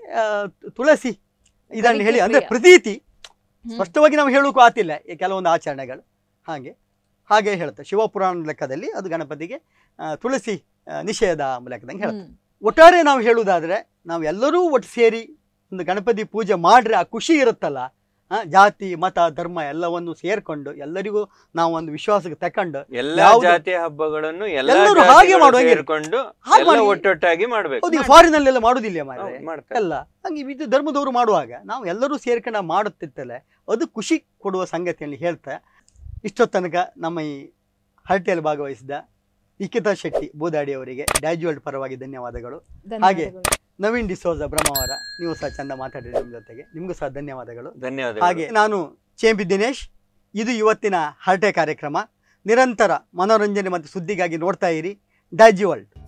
ತುಳಸಿ ಇದನ್ನು ಹೇಳಿ ಅಂದ್ರೆ ಪ್ರತೀತಿ ಸ್ಪಷ್ಟವಾಗಿ ನಾವು ಹೇಳೋಕ್ಕೂ ಆತಿಲ್ಲ ಕೆಲವೊಂದು ಆಚರಣೆಗಳು ಹಾಗೆ ಹಾಗೆ ಹೇಳುತ್ತೆ ಶಿವಪುರಾಣ ಲೆಕ್ಕದಲ್ಲಿ ಅದು ಗಣಪತಿಗೆ ತುಳಸಿ ನಿಷೇಧ ಲೆಕ್ಕದಂಗೆ ಹೇಳುತ್ತೆ ಒಟ್ಟಾರೆ ನಾವು ಹೇಳುವುದಾದ್ರೆ ಎಲ್ಲರೂ ಒಟ್ಟು ಸೇರಿ ಒಂದು ಗಣಪತಿ ಪೂಜೆ ಮಾಡ್ರೆ ಆ ಖುಷಿ ಇರುತ್ತಲ್ಲ ಜಾತಿ ಮತ ಧರ್ಮ ಎಲ್ಲವನ್ನು ಸೇರ್ಕೊಂಡು ಎಲ್ಲರಿಗೂ ನಾವು ಒಂದು ವಿಶ್ವಾಸಕ್ಕೆ ತಕೊಂಡು ಎಲ್ಲಾ ಜಾತಿ ಹಬ್ಬಗಳನ್ನು ಎಲ್ಲರೂ ಹಾಗೆ ಸೇರ್ಕೊಂಡು ಒಟ್ಟೊಟ್ಟಾಗಿ ಮಾಡಬೇಕು ಫಾರಿನ್ ಮಾಡುದಿಲ್ಲ ಎಲ್ಲ ಹಂಗೆ ಇದು ಧರ್ಮದವರು ಮಾಡುವಾಗ ನಾವು ಎಲ್ಲರೂ ಸೇರ್ಕೊಂಡು ಮಾಡುತ್ತಿತ್ತಲೇ ಅದು ಖುಷಿ ಕೊಡುವ ಸಂಗತಿಯಲ್ಲಿ ಹೇಳ್ತಾ ಇಷ್ಟೊತ್ತ ತನಕ ನಮ್ಮ ಈ ಹರಟೆಯಲ್ಲಿ ಭಾಗವಹಿಸಿದ ನಿಖಿತಾ ಶೆಟ್ಟಿ ಬೂದಾಡಿ ಅವರಿಗೆ ಡ್ಯಾಜುವಲ್ಡ್ ಪರವಾಗಿ ಧನ್ಯವಾದಗಳು ಹಾಗೆ ನವೀನ್ ಡಿಸೋಜ ಬ್ರಹ್ಮಾವರ ನೀವು ಸಹ ಚಂದ ಮಾತಾಡಿದ್ರಿ ನಿಮ್ಮ ಜೊತೆಗೆ ನಿಮಗೂ ಸಹ ಧನ್ಯವಾದಗಳು ಧನ್ಯವಾದ ಹಾಗೆ ನಾನು ಚೇಂಬಿ ದಿನೇಶ್ ಇದು ಇವತ್ತಿನ ಹರಟೆ ಕಾರ್ಯಕ್ರಮ ನಿರಂತರ ಮನೋರಂಜನೆ ಮತ್ತು ಸುದ್ದಿಗಾಗಿ ನೋಡ್ತಾ ಇರಿ ಡಾಜಿ ವರ್ಲ್ಡ್